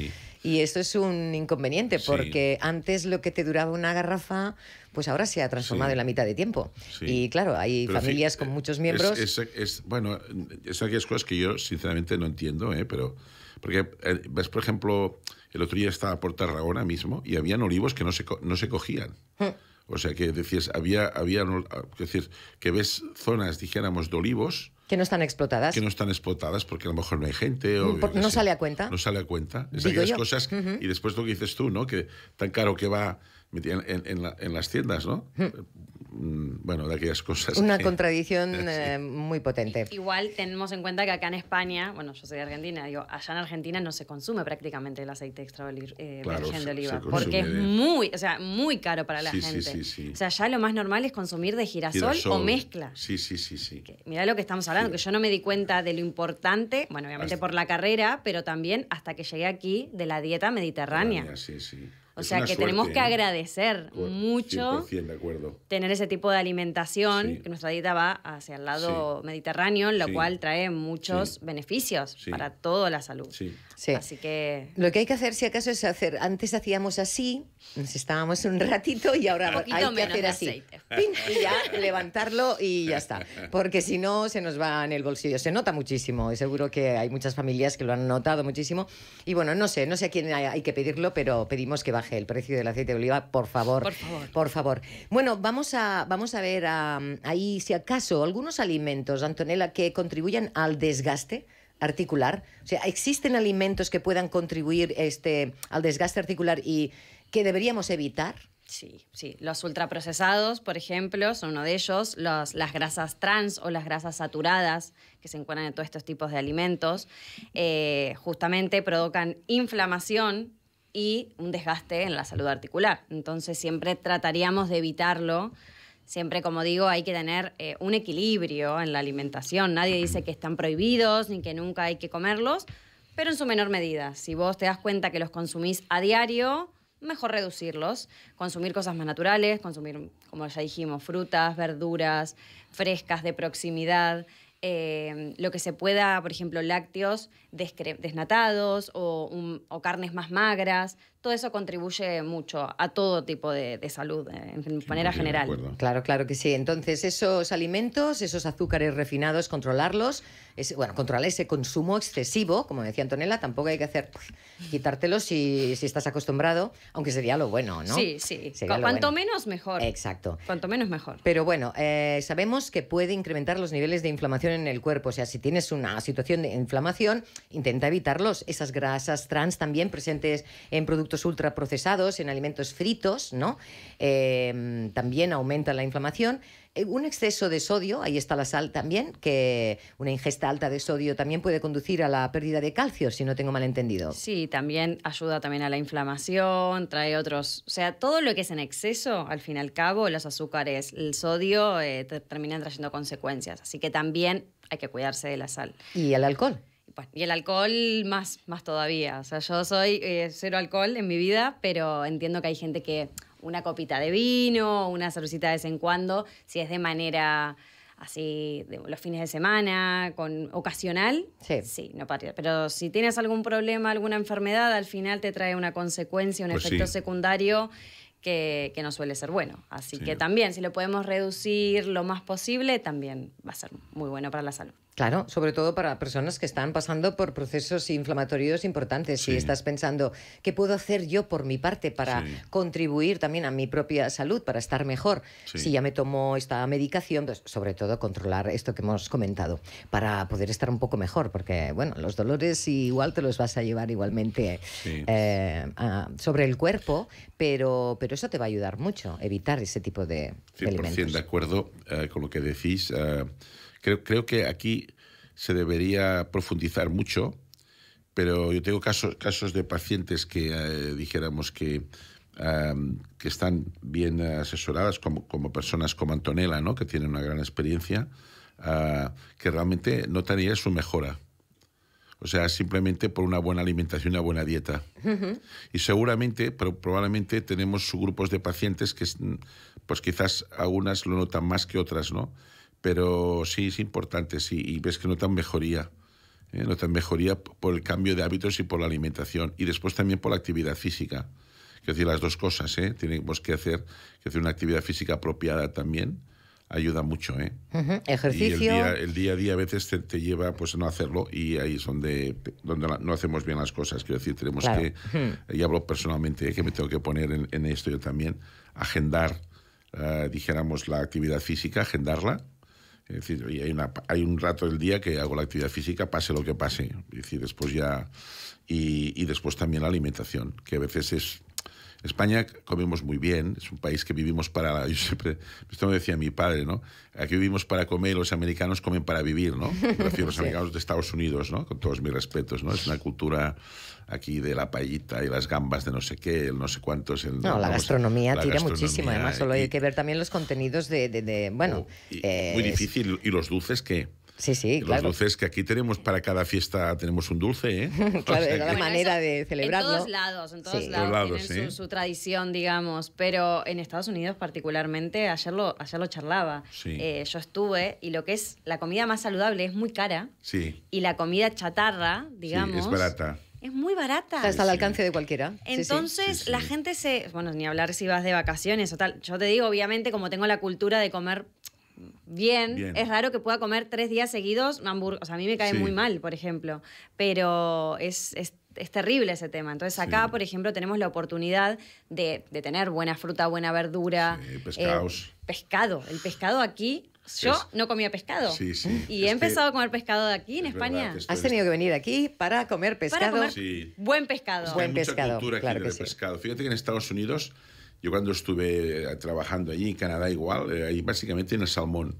Y esto es un inconveniente, porque antes lo que te duraba una garrafa, pues ahora se ha transformado en la mitad de tiempo. Y claro, hay familias con eh, muchos miembros. Es, es, bueno, es aquellas cosas que yo sinceramente no entiendo, ¿eh? Pero, porque eh, ves, por ejemplo, el otro día estaba por Tarragona mismo y habían olivos que no se, no se cogían. Hmm. O sea, que decías, había, había ah, decir, que ves zonas, dijéramos, de olivos. Que no están explotadas. Que no están explotadas porque a lo mejor no hay gente. O, mm, no, sale a cuenta. No sale a cuenta. Es cosas. Y después lo que dices tú, ¿no? Que tan caro que va en, en, las tiendas, ¿no? Mm. Mm, bueno, de aquellas cosas. Una contradicción eh, muy potente. Igual tenemos en cuenta que acá en España, bueno, yo soy de Argentina, digo, allá en Argentina no se consume prácticamente el aceite extra eh, de oliva, porque es muy, o sea, muy caro para la gente. o sea, ya lo más normal es consumir de girasol, o mezcla. Sí, sí, sí, sí. lo que estamos hablando, que yo no me di cuenta de lo importante, bueno, obviamente por la carrera, pero también hasta que llegué aquí de la dieta mediterránea. Sí, sí. O sea que tenemos que agradecer mucho tener ese tipo de alimentación, que nuestra dieta va hacia el lado mediterráneo, lo cual trae muchos beneficios para toda la salud. Así que... Lo que hay que hacer, si acaso, es hacer... Antes hacíamos así, nos estábamos un ratito y ahora hay que hacer así. y ya levantarlo y ya está. Porque si no, se nos va en el bolsillo. Se nota muchísimo y seguro que hay muchas familias que lo han notado muchísimo. Y bueno, no sé, no sé a quién hay, que pedirlo, pero pedimos que baje el precio del aceite de oliva, por favor. Por favor. Por favor. Bueno, vamos a, vamos a ver ahí, si acaso, algunos alimentos, Antonella, que contribuyan al desgaste articular? O sea, ¿existen alimentos que puedan contribuir este, al desgaste articular y que deberíamos evitar? Sí, sí. Los ultraprocesados, por ejemplo, son uno de ellos. las grasas trans o las grasas saturadas que se encuentran en todos estos tipos de alimentos, eh, justamente provocan inflamación y un desgaste en la salud articular. Entonces siempre trataríamos de evitarlo Siempre, como digo, hay que tener eh, un equilibrio en la alimentación. Nadie dice que están prohibidos ni que nunca hay que comerlos, pero en su menor medida. Si vos te das cuenta que los consumís a diario, mejor reducirlos. Consumir cosas más naturales, consumir, como ya dijimos, frutas, verduras, frescas de proximidad. Eh, lo que se pueda, por ejemplo, lácteos desnatados o, o carnes más magras, todo eso contribuye mucho a todo tipo de, salud, eh, en manera general. Claro, claro que sí. Entonces, esos alimentos, esos azúcares refinados, controlarlos, bueno, controlar ese consumo excesivo, como decía Antonella, tampoco hay que hacer pues, quitártelo si, estás acostumbrado, aunque sería lo bueno, ¿no? Sí, sí. Cuanto menos, mejor. Exacto. Cuanto menos, mejor. Pero bueno, eh, sabemos que puede incrementar los niveles de inflamación en el cuerpo. O sea, si tienes una situación de inflamación, intenta evitarlos. Esas grasas trans también presentes en productos ultraprocesados, en alimentos fritos, ¿no? Em, también aumenta la inflamación. Eh, un exceso de sodio, ahí está la sal también, que una ingesta alta de sodio también puede conducir a la pérdida de calcio, si no tengo mal entendido. Sí, también ayuda también a la inflamación, trae otros, o sea, todo lo que es en exceso, al fin y al cabo, los azúcares, el sodio, eh, terminan trayendo consecuencias. Así que también hay que cuidarse de la sal. ¿Y el alcohol? y el alcohol más, más todavía. O sea, yo soy eh, cero alcohol en mi vida, pero entiendo que hay gente que una copita de vino, una cervecita de vez en cuando, si es de manera así, de los fines de semana, con ocasional, sí, sí no patria. Pero si tienes algún problema, alguna enfermedad, al final te trae una consecuencia, un pues efecto secundario. Que, no suele ser bueno. Así que también, si lo podemos reducir lo más posible, también va a ser muy bueno para la salud. Claro, sobre todo para personas que están pasando por procesos inflamatorios importantes. Si estás pensando, ¿qué puedo hacer yo por mi parte para contribuir también a mi propia salud, para estar mejor? Si ya me tomo esta medicación, pues sobre todo controlar esto que hemos comentado, para poder estar un poco mejor, porque, bueno, los dolores igual te los vas a llevar igualmente eh, sobre el cuerpo, pero, pero eso te va a ayudar mucho, evitar ese tipo de... 100% de, acuerdo eh, con lo que decís. Eh, Creo, creo que aquí se debería profundizar mucho, pero yo tengo casos, casos de pacientes que eh, dijéramos que, que están bien asesoradas, como, como personas como Antonella, ¿no? que tienen una gran experiencia, ah, que realmente notaría su mejora. O sea, simplemente por una buena alimentación y una buena dieta. Y seguramente, pero probablemente tenemos grupos de pacientes que, pues quizás algunas lo notan más que otras, ¿no? Pero sí, es importante, sí, y ves que notan mejoría. ¿eh? Notan mejoría por el cambio de hábitos y por la alimentación. Y después también por la actividad física. Quiero decir, las dos cosas, ¿eh? Tenemos que hacer, que hacer una actividad física apropiada también ayuda mucho, ¿eh? Ejercicio. el día, a día a veces te, lleva pues a no hacerlo y ahí es donde, donde no hacemos bien las cosas. Quiero decir, tenemos que, y hablo personalmente, que me tengo que poner en, esto yo también, agendar, ah, dijéramos, la actividad física, agendarla es decir, hay, hay, un rato del día que hago la actividad física, pase lo que pase. Es decir, después ya. Y, y después también la alimentación, que a veces es España comemos muy bien, es un país que vivimos para. Yo siempre, esto me decía mi padre, ¿no? Aquí vivimos para comer y los americanos comen para vivir, ¿no? los americanos de Estados Unidos, ¿no? Con todos mis respetos, ¿no? Es una cultura aquí de la payita y las gambas de no sé qué, el no sé cuántos. El, no, la gastronomía tiene tira muchísimo, además, solo hay que ver también los contenidos de. bueno. Oh, eh, muy difícil, ¿y los dulces qué? Sí, sí, Los dulces que aquí tenemos para cada fiesta, tenemos un dulce, ¿eh? claro, es la manera de celebrarlo. En todos lados, en todos lados, lados su, tradición, digamos. Pero en Estados Unidos particularmente, ayer lo, ayer lo charlaba, eh, yo estuve y lo que es la comida más saludable es muy cara. Sí. Y la comida chatarra, digamos... es barata. Es muy barata. Está, al alcance de cualquiera. Entonces, la gente se. Bueno, ni hablar si vas de vacaciones o tal. Yo te digo, obviamente, como tengo la cultura de comer bien. Es raro que pueda comer tres días seguidos hamburguesas. a mí me cae muy mal, por ejemplo. Pero es, terrible ese tema. Entonces acá, por ejemplo, tenemos la oportunidad de, tener buena fruta, buena verdura. Eh, pescados. pescado. El pescado aquí... Yo no comía pescado. Sí, sí. Y he empezado a comer pescado de aquí en España. Has tenido que venir aquí para comer pescado. Buen pescado. Buen pescado. claro pescado. Fíjate que en Estados Unidos yo cuando estuve eh, trabajando allí, en Canadá igual, eh, ahí básicamente en el salmón.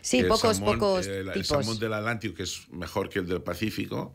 Sí, pocos, pocos eh, el, tipos. El salmón del Atlántico, que es mejor que el del Pacífico,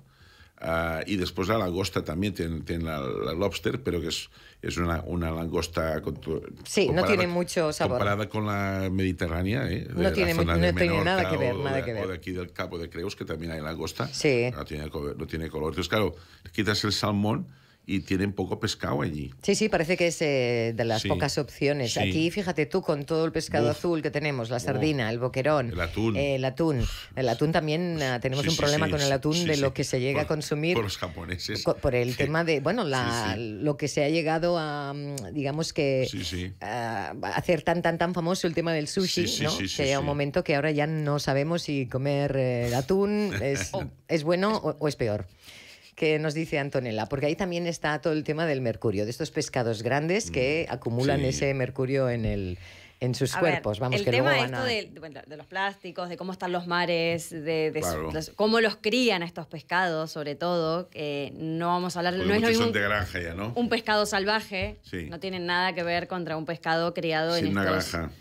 ah, y después la langosta también tiene, tiene la, lobster, pero que es, es una, una langosta. Con, sí, no tiene mucho sabor. Comparada con la mediterránea, no tiene, nada que ver. Nada que ver. aquí del Cabo de Creus, que también hay langosta. Sí. No tiene, no tiene color. Entonces, claro, quitas el salmón y tienen poco pescado allí. Sí, sí, parece que es eh, de las pocas opciones. Aquí, fíjate tú, con todo el pescado azul que tenemos, la sardina, el boquerón, el atún. Eh, el atún. El atún también ah, tenemos un problema con el atún de lo que se llega a consumir. Por los japoneses. por el tema de, bueno, lo que se ha llegado a, mm, digamos que, a hacer tan, tan, tan famoso el tema del sushi, ¿no? que un momento que ahora ya no sabemos si comer eh, atún es, es bueno o es peor que nos dice Antonella, porque ahí también está todo el tema del mercurio, de estos pescados grandes que mm, acumulan ese mercurio en el en sus cuerpos, vamos el tema de, los plásticos, de cómo están los mares, de, cómo los crían a estos pescados, sobre todo, que no vamos a hablar, de granja ya, ¿no? un pescado salvaje, no tiene nada que ver contra un pescado criado en una granja.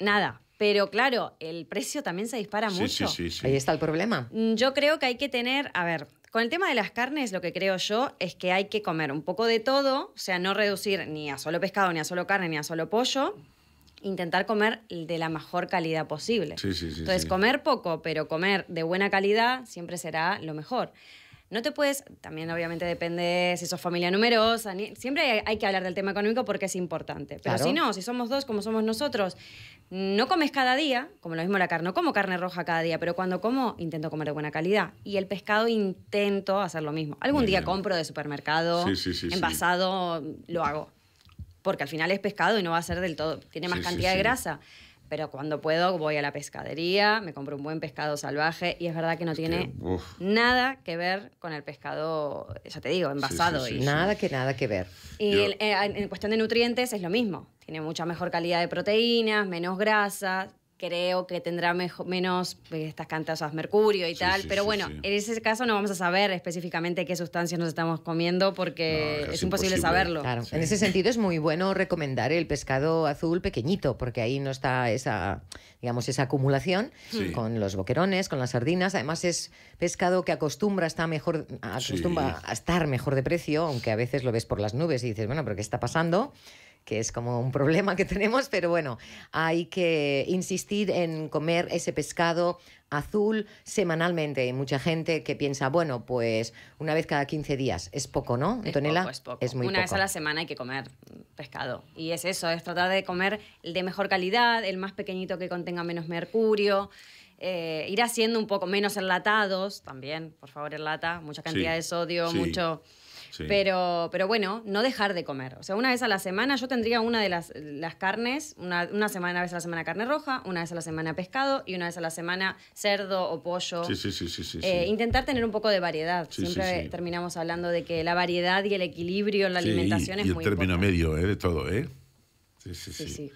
Nada, pero claro, el precio también se dispara mucho. Sí, Ahí está el problema. Mm, yo creo que hay que tener, a ver, con el tema de las carnes, lo que creo yo es que hay que comer un poco de todo, o sea, no reducir ni a solo pescado, ni a solo carne, ni a solo pollo. Intentar comer de la mejor calidad posible. Entonces, comer poco, pero comer de buena calidad siempre será lo mejor. No te puedes, también obviamente depende si sos familia numerosa, siempre hay, que hablar del tema económico porque es importante. Pero si no, si somos dos como somos nosotros, no comes cada día, como lo mismo la carne, no como carne roja cada día, pero cuando como intento comer de buena calidad. Y el pescado intento hacer lo mismo. Algún día compro de supermercado, envasado, lo hago. Porque al final es pescado y no va a ser del todo, tiene más cantidad de grasa pero cuando puedo voy a la pescadería, me compro un buen pescado salvaje y es verdad que no tiene nada que ver con el pescado, ya te digo, envasado. y nada que nada que ver. Y en, eh, en cuestión de nutrientes es lo mismo. Tiene mucha mejor calidad de proteínas, menos grasas, creo que tendrá menos eh, estas cantasas mercurio y tal, pero bueno, en ese caso no vamos a saber específicamente qué sustancias nos estamos comiendo porque es, imposible, saberlo. En ese sentido es muy bueno recomendar el pescado azul pequeñito porque ahí no está esa, digamos, esa acumulación con los boquerones, con las sardinas. Además es pescado que acostumbra, está mejor, acostumbra a estar mejor de precio, aunque a veces lo ves por las nubes y dices, bueno, pero ¿qué está pasando? que es como un problema que tenemos, pero bueno, hay que insistir en comer ese pescado azul semanalmente. Hay mucha gente que piensa, bueno, pues una vez cada 15 días. Es poco, ¿no, tonela Es, poco, es, poco. Una vez a la semana hay que comer pescado. Y es eso, es tratar de comer el de mejor calidad, el más pequeñito que contenga menos mercurio. Eh, ir haciendo un poco menos enlatados también, por favor, enlata, mucha cantidad de sodio, mucho... Pero, pero bueno, no dejar de comer. O sea, una vez a la semana yo tendría una de las, carnes, una, semana, vez a la semana carne roja, una vez a la semana pescado y una vez a la semana cerdo o pollo. Sí, eh, Intentar tener un poco de variedad. Siempre terminamos hablando de que la variedad y el equilibrio en la alimentación es muy y el término medio ¿eh? de todo, ¿eh? sí, sí. sí.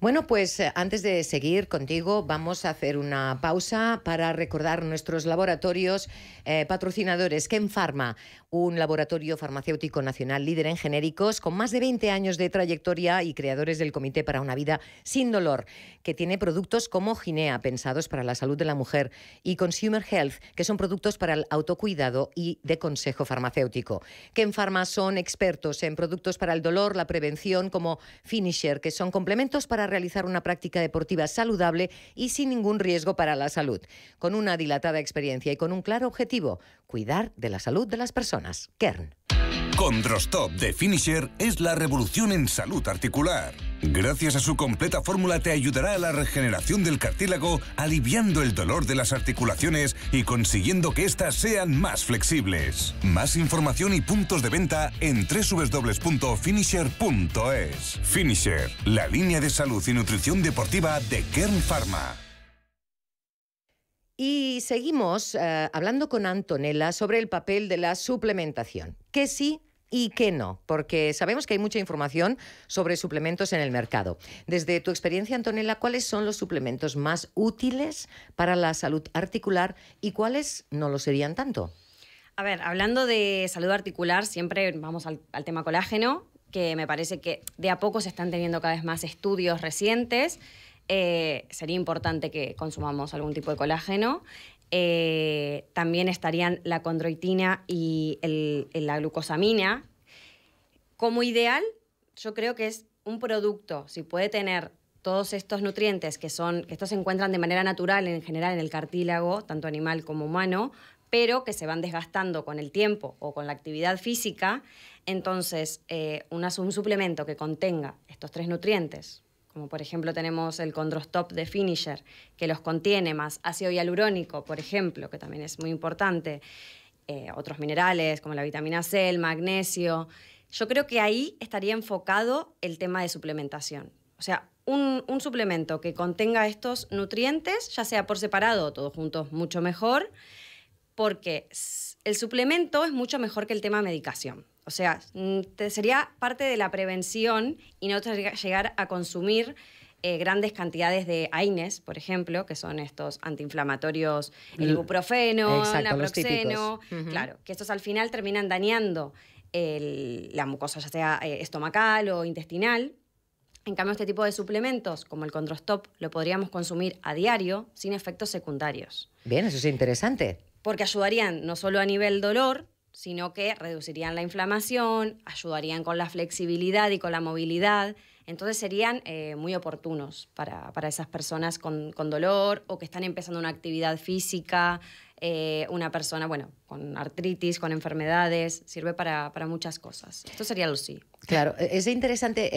Bueno, pues eh, antes de seguir contigo, vamos a hacer una pausa para recordar nuestros laboratorios eh, patrocinadores. en Pharma, un laboratorio farmacéutico nacional líder en genéricos con más de 20 años de trayectoria y creadores del Comité para una vida sin dolor, que tiene productos como Ginea, pensados para la salud de la mujer, y Consumer Health, que son productos para el autocuidado y de consejo farmacéutico. Que en Pharma son expertos en productos para el dolor, la prevención como Finisher, que son complementos para realizar una práctica deportiva saludable y sin ningún riesgo para la salud. Con una dilatada experiencia y con un claro objetivo, cuidar de la salud de las personas. Kern. Condrostop de Finisher es la revolución en salud articular. Gracias a su completa fórmula te ayudará a la regeneración del cartílago, aliviando el dolor de las articulaciones y consiguiendo que éstas sean más flexibles. Más información y puntos de venta en www.finisher.es. Finisher, la línea de salud y nutrición deportiva de Kern Pharma. Y seguimos eh, hablando con Antonella sobre el papel de la suplementación. ¿Qué sí, y qué no, porque sabemos que hay mucha información sobre suplementos en el mercado. Desde tu experiencia, Antonella, ¿cuáles son los suplementos más útiles para la salud articular y cuáles no lo serían tanto? A ver, hablando de salud articular, siempre vamos al tema colágeno, que me parece que de a poco se están teniendo cada vez más estudios recientes eh, sería importante que consumamos algún tipo de colágeno. Eh, también estarían la condroitina y la glucosamina. Como ideal, yo creo que es un producto, si puede tener todos estos nutrientes que son que estos se encuentran de manera natural en general en el cartílago, tanto animal como humano, pero que se van desgastando con el tiempo o con la actividad física, entonces eh, un suplemento que contenga estos tres nutrientes como por ejemplo tenemos el condrostop de Finisher, que los contiene más ácido hialurónico, por ejemplo, que también es muy importante, eh, otros minerales como la vitamina C, el magnesio. Yo creo que ahí estaría enfocado el tema de suplementación. O sea, un, suplemento que contenga estos nutrientes, ya sea por separado o todos juntos, mucho mejor, porque el suplemento es mucho mejor que el tema medicación. O sea, mm, sería parte de la prevención y no llegar a consumir eh, grandes cantidades de AINES, por ejemplo, que son estos antiinflamatorios, el ibuprofeno, el naproxeno, claro, que estos al final terminan dañando la mucosa, ya sea eh, estomacal o intestinal. En cambio, este tipo de suplementos, como el Controstop, lo podríamos consumir a diario sin efectos secundarios. Bien, eso es interesante. Porque ayudarían no solo a nivel dolor, sino que reducirían la inflamación, ayudarían con la flexibilidad y con la movilidad. Entonces serían eh, muy oportunos para, esas personas con, dolor o que están empezando una actividad física, eh, una persona, bueno, con artritis, con enfermedades, sirve para, muchas cosas. Esto sería lo sí. Claro, e-, es interesante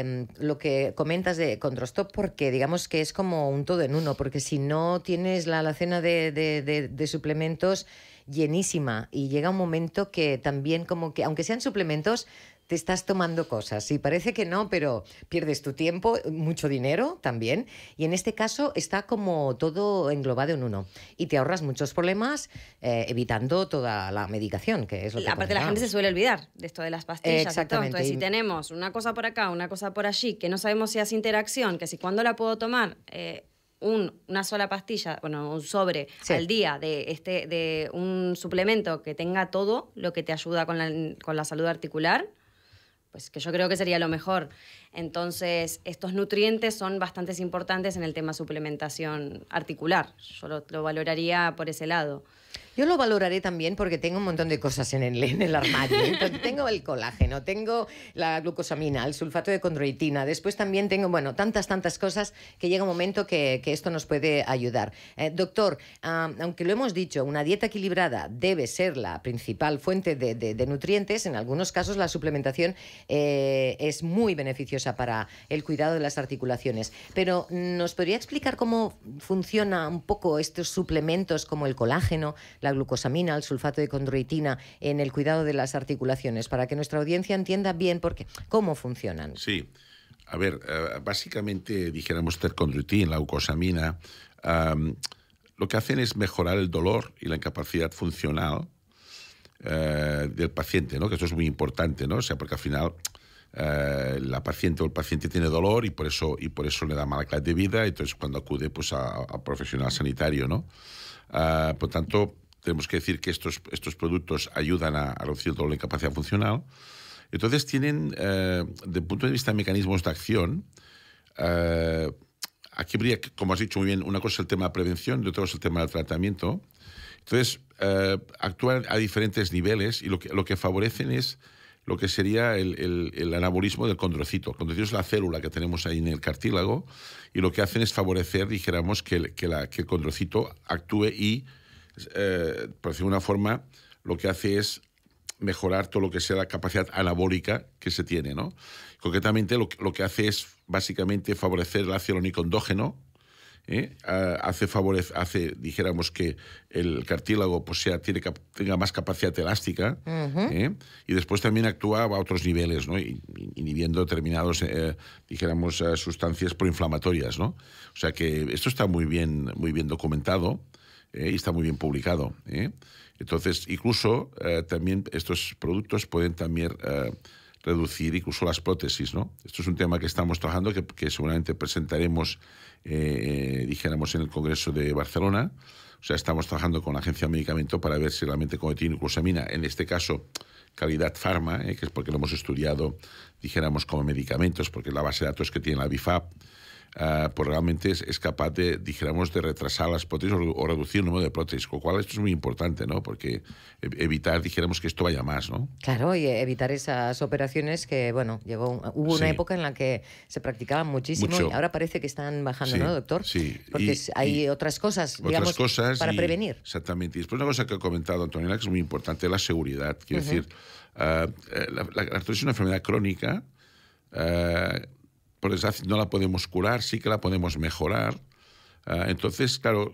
em, lo que comentas de Controstop porque digamos que es como un todo en uno, porque si no tienes la alacena de suplementos llenísima y llega un momento que también como que, aunque sean suplementos, te estás tomando cosas. Y parece que no, pero pierdes tu tiempo, mucho dinero también. Y en este caso está como todo englobado en uno. Y te ahorras muchos problemas eh, evitando toda la medicación, que es lo la que. Aparte, la gente se suele olvidar de esto de las pastillas. Exactamente. si tenemos una cosa por acá, una cosa por allí, que no sabemos si hace interacción, que si cuando la puedo tomar. Eh, un, una sola pastilla, bueno, un sobre al día de, este, de un suplemento que tenga todo lo que te ayuda con la, salud articular, pues que yo creo que sería lo mejor. Entonces, estos nutrientes son bastante importantes en el tema suplementación articular. Yo lo valoraría por ese lado. Yo lo valoraré también porque tengo un montón de cosas en el, armario. ¿eh? tengo el colágeno, tengo la glucosamina, el sulfato de condroitina, después también tengo, bueno, tantas, tantas cosas que llega un momento que, esto nos puede ayudar. Eh, doctor, aunque lo hemos dicho, una dieta equilibrada debe ser la principal fuente de, nutrientes, en algunos casos la suplementación eh, es muy beneficiosa para el cuidado de las articulaciones. Pero ¿nos podría explicar cómo funciona un poco estos suplementos como el colágeno, la glucosamina, el sulfato de condroitina en el cuidado de las articulaciones, para que nuestra audiencia entienda bien por qué, cómo funcionan. Sí. A ver, eh, básicamente, dijéramos tercondroitina, la glucosamina, lo que hacen es mejorar el dolor y la incapacidad funcional eh, del paciente, ¿no? Que esto es muy importante, ¿no? O sea, porque al final eh, la paciente o el paciente tiene dolor y por eso, y por eso le da mala calidad de vida, entonces cuando acude pues, al profesional sanitario. ¿no? Ah, por tanto, tenemos que decir que estos, estos productos ayudan a, reducir toda la incapacidad funcional. Entonces tienen, eh, desde el punto de vista de mecanismos de acción, eh, aquí habría, como has dicho muy bien, una cosa es el tema de prevención y otra es el tema del tratamiento. Entonces, eh, actúan a diferentes niveles y lo que, lo que favorecen es lo que sería el, el, el, anabolismo del condrocito. El condrocito es la célula que tenemos ahí en el cartílago y lo que hacen es favorecer, dijéramos, que la, que el condrocito actúe y eh, por una forma, lo que hace es mejorar todo lo que sea la capacidad anabólica que se tiene, ¿no? Concretamente lo, que hace es básicamente favorecer el ácido onicondógeno ¿eh? ah, hace, favorece, hace, dijéramos que el cartílago pues, tiene, tenga más capacidad elástica ¿eh? y después también actúa a otros niveles, ¿no? inhibiendo determinados, eh, dijéramos, sustancias proinflamatorias, ¿no? O sea que esto está muy bien, muy bien documentado eh, y está muy bien publicado. ¿eh? Entonces, incluso eh, también estos productos pueden también reducir incluso las prótesis, ¿no? Esto es un tema que estamos trabajando, que, seguramente presentaremos, dijéramos, en el Congreso de Barcelona. O sea, estamos trabajando con la Agencia de Medicamento para ver si realmente contiene y glucosamina, en este caso calidad farma, que es porque lo hemos estudiado, dijéramos, como medicamentos, porque la base de datos que tiene la BIFAP, eh, pues realmente es, capaz de, dijéramos, de retrasar las prótesis o, reducir el número de prótesis, con lo cual esto es muy importante, ¿no? Porque e, evitar, dijéramos, que esto vaya más, ¿no? Claro, y evitar esas operaciones que, bueno, llegó, hubo una época en la que se practicaban muchísimo y ahora parece que están bajando, ¿no, doctor? Sí. Porque hay otras cosas, digamos, otras cosas para prevenir. Exactamente. Y después una cosa que ha comentado Antonio, que es muy importante, la seguridad. Quiero decir, eh, eh, la, la, artrosis es una enfermedad crónica por no la podemos curar, sí que la podemos mejorar. Ah, entonces, claro,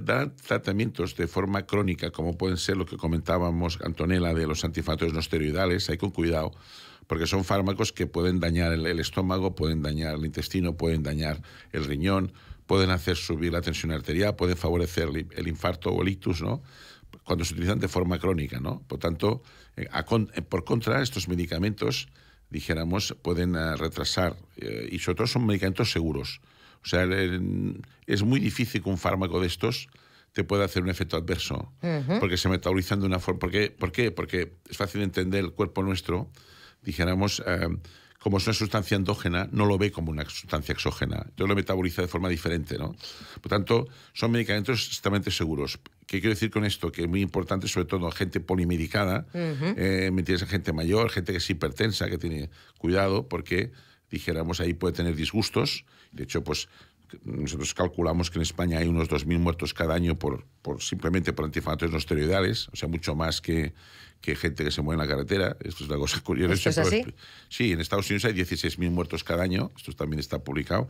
dar tratamientos de forma crónica, como pueden ser lo que comentábamos, Antonella, de los antifactores no esteroidales, hay con cuidado, porque son fármacos que pueden dañar el estómago, pueden dañar el intestino, pueden dañar el riñón, pueden hacer subir la tensión arterial, pueden favorecer el infarto o el ictus, ¿no? Cuando se utilizan de forma crónica, ¿no? Por tanto, eh, eh, por contra, estos medicamentos dijéramos, pueden eh, retrasar. Eh, y sobre todo son medicamentos seguros. O sea, es muy difícil que un fármaco de estos te pueda hacer un efecto adverso, porque se metabolizan de una forma... ¿Por qué? Porque es fácil entender el cuerpo nuestro, dijéramos, eh, como es una sustancia endógena, no lo ve como una sustancia exógena. Yo lo metabolizo de forma diferente, ¿no? Por tanto, son medicamentos extremadamente seguros. ¿Qué quiero decir con esto? Que es muy importante, sobre todo gente polimedicada, eh, gente mayor, gente que es hipertensa, que tiene cuidado, porque dijéramos ahí puede tener disgustos. De hecho, pues nosotros calculamos que en España hay unos 2.000 muertos cada año por, por simplemente por antiinflamatorios no esteroidales, o sea, mucho más que, que, gente que se mueve en la carretera. Esto es una cosa curiosa. es así? Sí, en Estados Unidos hay 16.000 muertos cada año, esto también está publicado.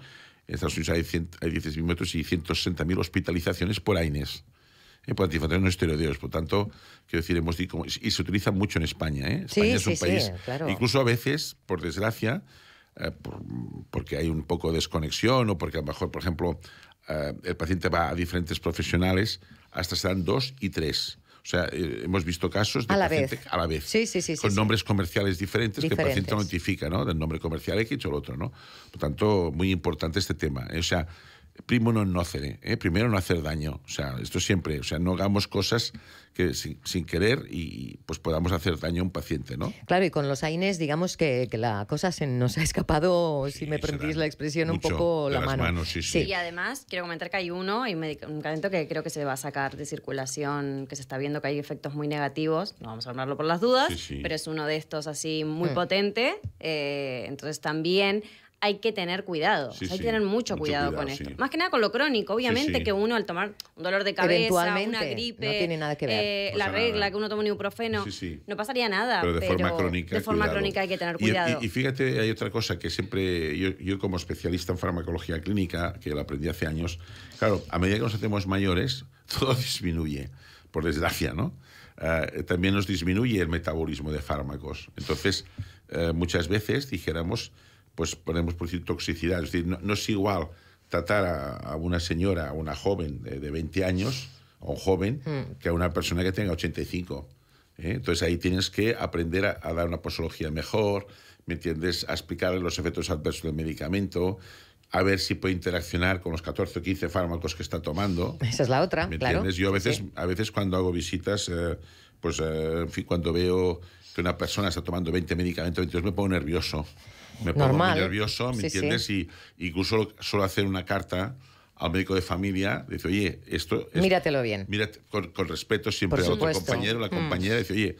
En Estados Unidos hay, hay 16.000 muertos y 160.000 hospitalizaciones por AINES y por pues antiinflamatorios no Por tanto, quiero decir, hemos, y se utiliza mucho en España. ¿eh? España es un país, incluso a veces, por desgracia, eh, porque hay un poco de desconexión o porque a lo mejor, por ejemplo, eh, el paciente va a diferentes profesionales, hasta se dan dos y tres. O sea, eh, hemos visto casos de a la vez. a la vez. con nombres comerciales diferentes, que el paciente notifica ¿no? Del nombre comercial X o el otro, ¿no? Por tanto, muy importante este tema. O sea, primo no no hacer, ¿eh? primero no hacer daño, o sea, esto siempre, o sea, no hagamos cosas que sin, querer y pues podamos hacer daño a un paciente, ¿no? Claro, y con los AINES digamos que, que la cosa se nos ha escapado, si me permitís la expresión, un poco la mano. sí, y además quiero comentar que hay uno, y un medicamento que creo que se va a sacar de circulación, que se está viendo que hay efectos muy negativos, no vamos a hablarlo por las dudas, pero es uno de estos así muy mm. potente, eh, entonces también hay que tener cuidado. hay que tener mucho, cuidado, con esto. Más que nada con lo crónico, obviamente, que uno al tomar un dolor de cabeza, una gripe, nada que eh, la regla, que uno toma un ibuprofeno, no pasaría nada. Pero de forma crónica. hay que tener cuidado. Y, fíjate, hay otra cosa que siempre, yo, como especialista en farmacología clínica, que la aprendí hace años, claro, a medida que nos hacemos mayores, todo disminuye, por desgracia, ¿no? Eh, también nos disminuye el metabolismo de fármacos. Entonces, eh, muchas veces dijéramos pues podemos producir toxicidad. Es decir, no, es igual tratar a, una señora, a una joven de, 20 años, o un joven, hmm. que a una persona que tenga 85. ¿eh? Entonces ahí tienes que aprender a, dar una posología mejor, ¿me entiendes? A explicar los efectos adversos del medicamento, a ver si puede interaccionar con los 14 o 15 fármacos que está tomando. Esa es la otra, ¿me Entiendes? Yo a veces, a veces cuando hago visitas, eh, pues eh, en fin, cuando veo que una persona está tomando 20 medicamentos, entonces me pongo nervioso me Normal. nervioso, ¿me entiendes? Y incluso solo hacer una carta al médico de familia, dice, oye, esto... Es, Míratelo bien. Mírate, con, respeto siempre al otro compañero, la mm. compañera, dice, oye,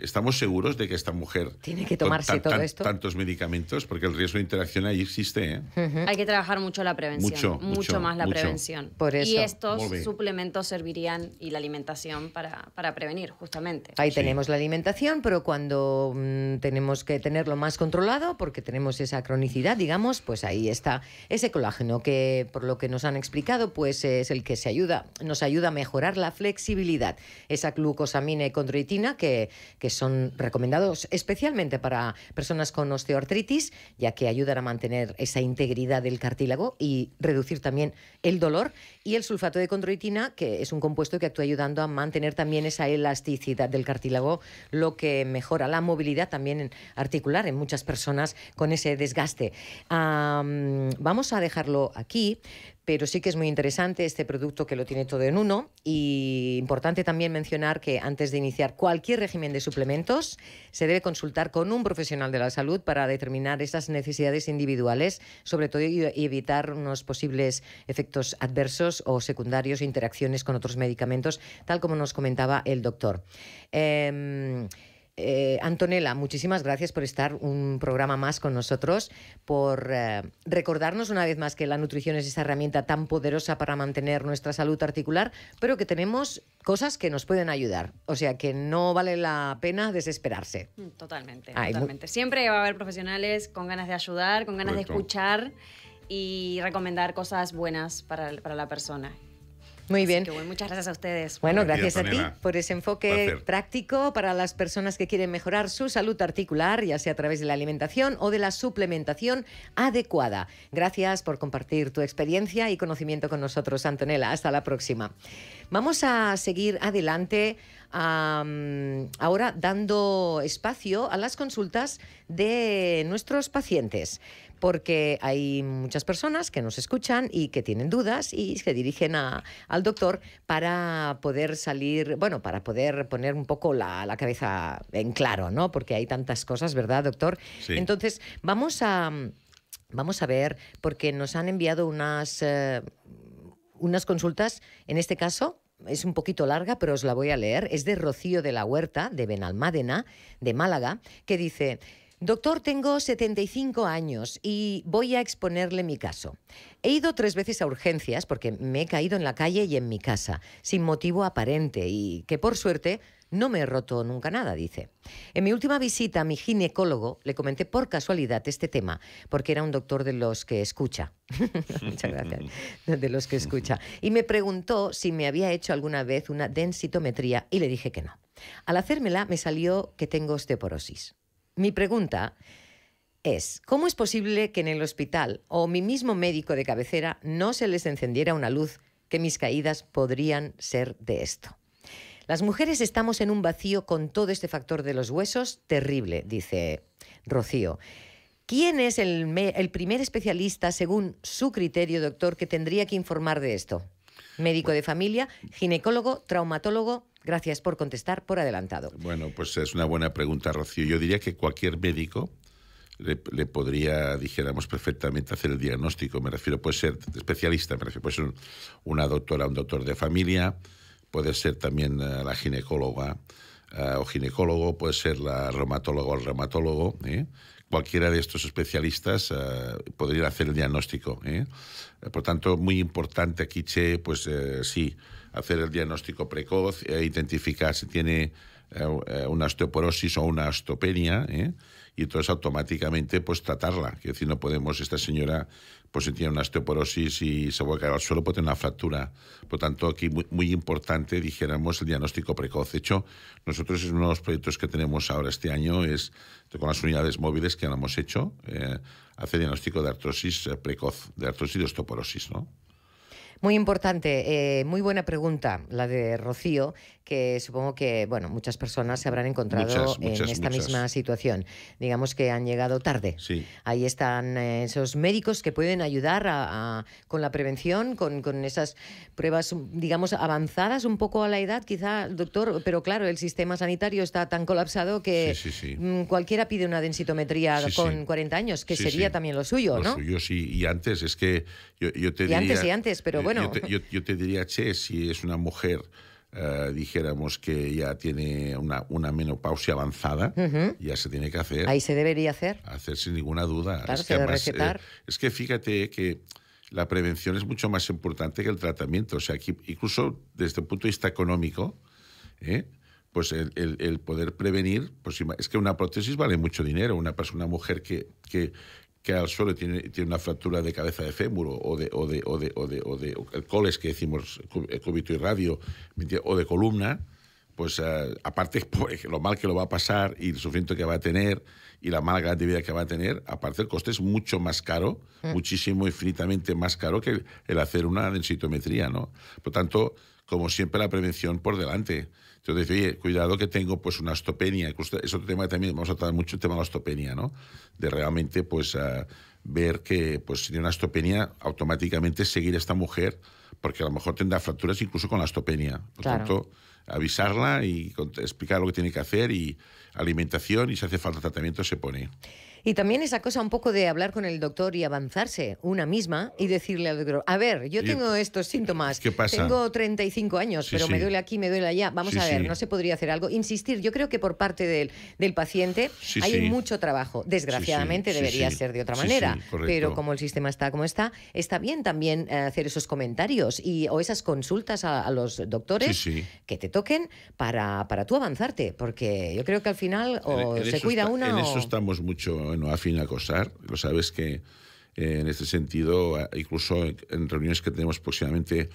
¿Estamos seguros de que esta mujer tiene que tomarse con tantos medicamentos? Porque el riesgo de interacción ahí existe. ¿eh? Hay que trabajar mucho la prevención. Mucho, más la prevención. Y estos suplementos servirían y la alimentación para, prevenir, justamente. Ahí tenemos la alimentación, pero cuando mm, tenemos que tenerlo más controlado, porque tenemos esa cronicidad, digamos, pues ahí está ese colágeno que, por lo que nos han explicado, pues es el que se ayuda, nos ayuda a mejorar la flexibilidad. Esa glucosamina y condroitina que son recomendados especialmente para personas con osteoartritis, ya que ayudan a mantener esa integridad del cartílago y reducir también el dolor, y el sulfato de condroitina, que es un compuesto que actúa ayudando a mantener también esa elasticidad del cartílago, lo que mejora la movilidad también articular en muchas personas con ese desgaste. vamos a dejarlo aquí, pero sí que es muy interesante este producto que lo tiene todo en uno. Y importante también mencionar que antes de iniciar cualquier régimen de suplementos, se debe consultar con un profesional de la salud para determinar esas necesidades individuales, sobre todo y evitar unos posibles efectos adversos o secundarios, interacciones con otros medicamentos, tal como nos comentaba el doctor. Em, eh, Antonella, muchísimas gracias por estar un programa más con nosotros, por eh, recordarnos una vez más que la nutrición es esa herramienta tan poderosa para mantener nuestra salud articular, pero que tenemos cosas que nos pueden ayudar. O sea que no vale la pena desesperarse. Mm, totalmente, totalmente. Siempre va a haber profesionales con ganas de ayudar, con ganas de escuchar y recomendar cosas buenas para la persona. Muy bien. muchas gracias a ustedes. Bueno, gracias, a ti por ese enfoque práctico para las personas que quieren mejorar su salud articular, ya sea a través de la alimentación o de la suplementación adecuada. Gracias por compartir tu experiencia y conocimiento con nosotros, Antonella. Hasta la próxima. Vamos a seguir adelante ahora dando espacio a las consultas de nuestros pacientes porque hay muchas personas que nos escuchan y que tienen dudas y se dirigen al doctor para poder salir, bueno, para poder poner un poco la, cabeza en claro, ¿no? Porque hay tantas cosas, ¿verdad, doctor? Entonces, vamos a, vamos a ver, porque nos han enviado unas, eh, unas consultas, en este caso, es un poquito larga, pero os la voy a leer. Es de Rocío de la Huerta, de Benalmádena, de Málaga, que dice... Doctor, tengo 75 años y voy a exponerle mi caso. He ido tres veces a urgencias porque me he caído en la calle y en mi casa, sin motivo aparente y que por suerte no me he roto nunca nada, dice. En mi última visita a mi ginecólogo le comenté por casualidad este tema, porque era un doctor de los que escucha. Muchas gracias. De los que escucha. Y me preguntó si me había hecho alguna vez una densitometría y le dije que no. Al hacérmela me salió que tengo osteoporosis. Mi pregunta es, ¿cómo es posible que en el hospital o mi mismo médico de cabecera no se les encendiera una luz que mis caídas podrían ser de esto? Las mujeres estamos en un vacío con todo este factor de los huesos terrible, dice Rocío. ¿Quién es el, primer especialista, según su criterio, doctor, que tendría que informar de esto? ¿Médico de familia, ginecólogo, traumatólogo? Gracias por contestar por adelantado. Bueno, pues es una buena pregunta, Rocío. Yo diría que cualquier médico le, podría, dijéramos, perfectamente hacer el diagnóstico. Me refiero, puede ser especialista, me refiero, puede ser una doctora, un doctor de familia, puede ser también eh, la ginecóloga eh, o ginecólogo, puede ser la reumatóloga o el reumatólogo. ¿eh? Cualquiera de estos especialistas podría hacer el diagnóstico. Por tanto, muy importante aquí, Che, pues sí hacer el diagnóstico precoz, e identificar si tiene eh, eh, una osteoporosis o una osteopenia, ¿eh? y entonces automáticamente pues tratarla. Es decir, no podemos, esta señora pues si tiene una osteoporosis y se vuelve a caer al suelo, puede tener una fractura. Por tanto, aquí muy, importante, dijéramos, el diagnóstico precoz. De hecho, nosotros uno de los proyectos que tenemos ahora este año es con las unidades móviles que hemos hecho, hacer diagnóstico de artrosis precoz, de artrosis y osteoporosis, ¿no? Muy importante, eh, muy buena pregunta la de Rocío, que supongo que bueno, muchas personas se habrán encontrado en esta misma situación. Digamos que han llegado tarde. Ahí están eh, esos médicos que pueden ayudar con la prevención, con, esas pruebas, digamos, avanzadas un poco a la edad, quizá, doctor, pero claro, el sistema sanitario está tan colapsado que mm, cualquiera pide una densitometría con 40 años, que sería también lo suyo, lo Suyo, sí, y antes, es que yo, te y antes y antes, pero eh, bueno... yo te diría, che, si es una mujer eh, dijéramos que ya tiene una, una menopausia avanzada, ya se tiene que hacer. Ahí se debería hacer. Hacer sin ninguna duda. Eh, es, que fíjate que la prevención es mucho más importante que el tratamiento. O sea, aquí, incluso desde el punto de vista económico, ¿eh? pues el, poder prevenir, pues es que una prótesis vale mucho dinero. Una mujer que, que al suelo tiene, tiene una fractura de cabeza de fémur o de, o de, o de, o de, o de coles que decimos cúbito y radio o de columna, pues eh, aparte lo mal que lo va a pasar y el sufrimiento que va a tener y la mala calidad de vida que va a tener, aparte el coste es mucho más caro, mm. muchísimo, infinitamente más caro que el, hacer una densitometría, ¿no? Por tanto, como siempre, la prevención por delante. Entonces cuidado que tengo pues una astopenia, es otro tema que también vamos a tratar mucho el tema de la astopenia, ¿no? De realmente pues ah, ver que pues si tiene una astopenia, automáticamente seguir a esta mujer, porque a lo mejor tendrá fracturas incluso con la astopenia. Por lo tanto, avisarla y explicar lo que tiene que hacer y alimentación y si hace falta tratamiento se pone. Y también esa cosa un poco de hablar con el doctor y avanzarse una misma y decirle al doctor, a ver, yo tengo estos síntomas, tengo 35 años, pero me duele aquí, me duele allá, vamos a ver, no se podría hacer algo. Insistir, yo creo que por parte del, del paciente hay mucho trabajo. Desgraciadamente debería ser de otra manera, pero como el sistema está como está, está bien también eh, hacer esos comentarios y, o esas consultas a, los doctores que te toquen para, para tú avanzarte, porque yo creo que al final o se cuida una En eso estamos mucho no fin a acosar. Lo sabes que eh, en este sentido, incluso en reuniones que tenemos próximamente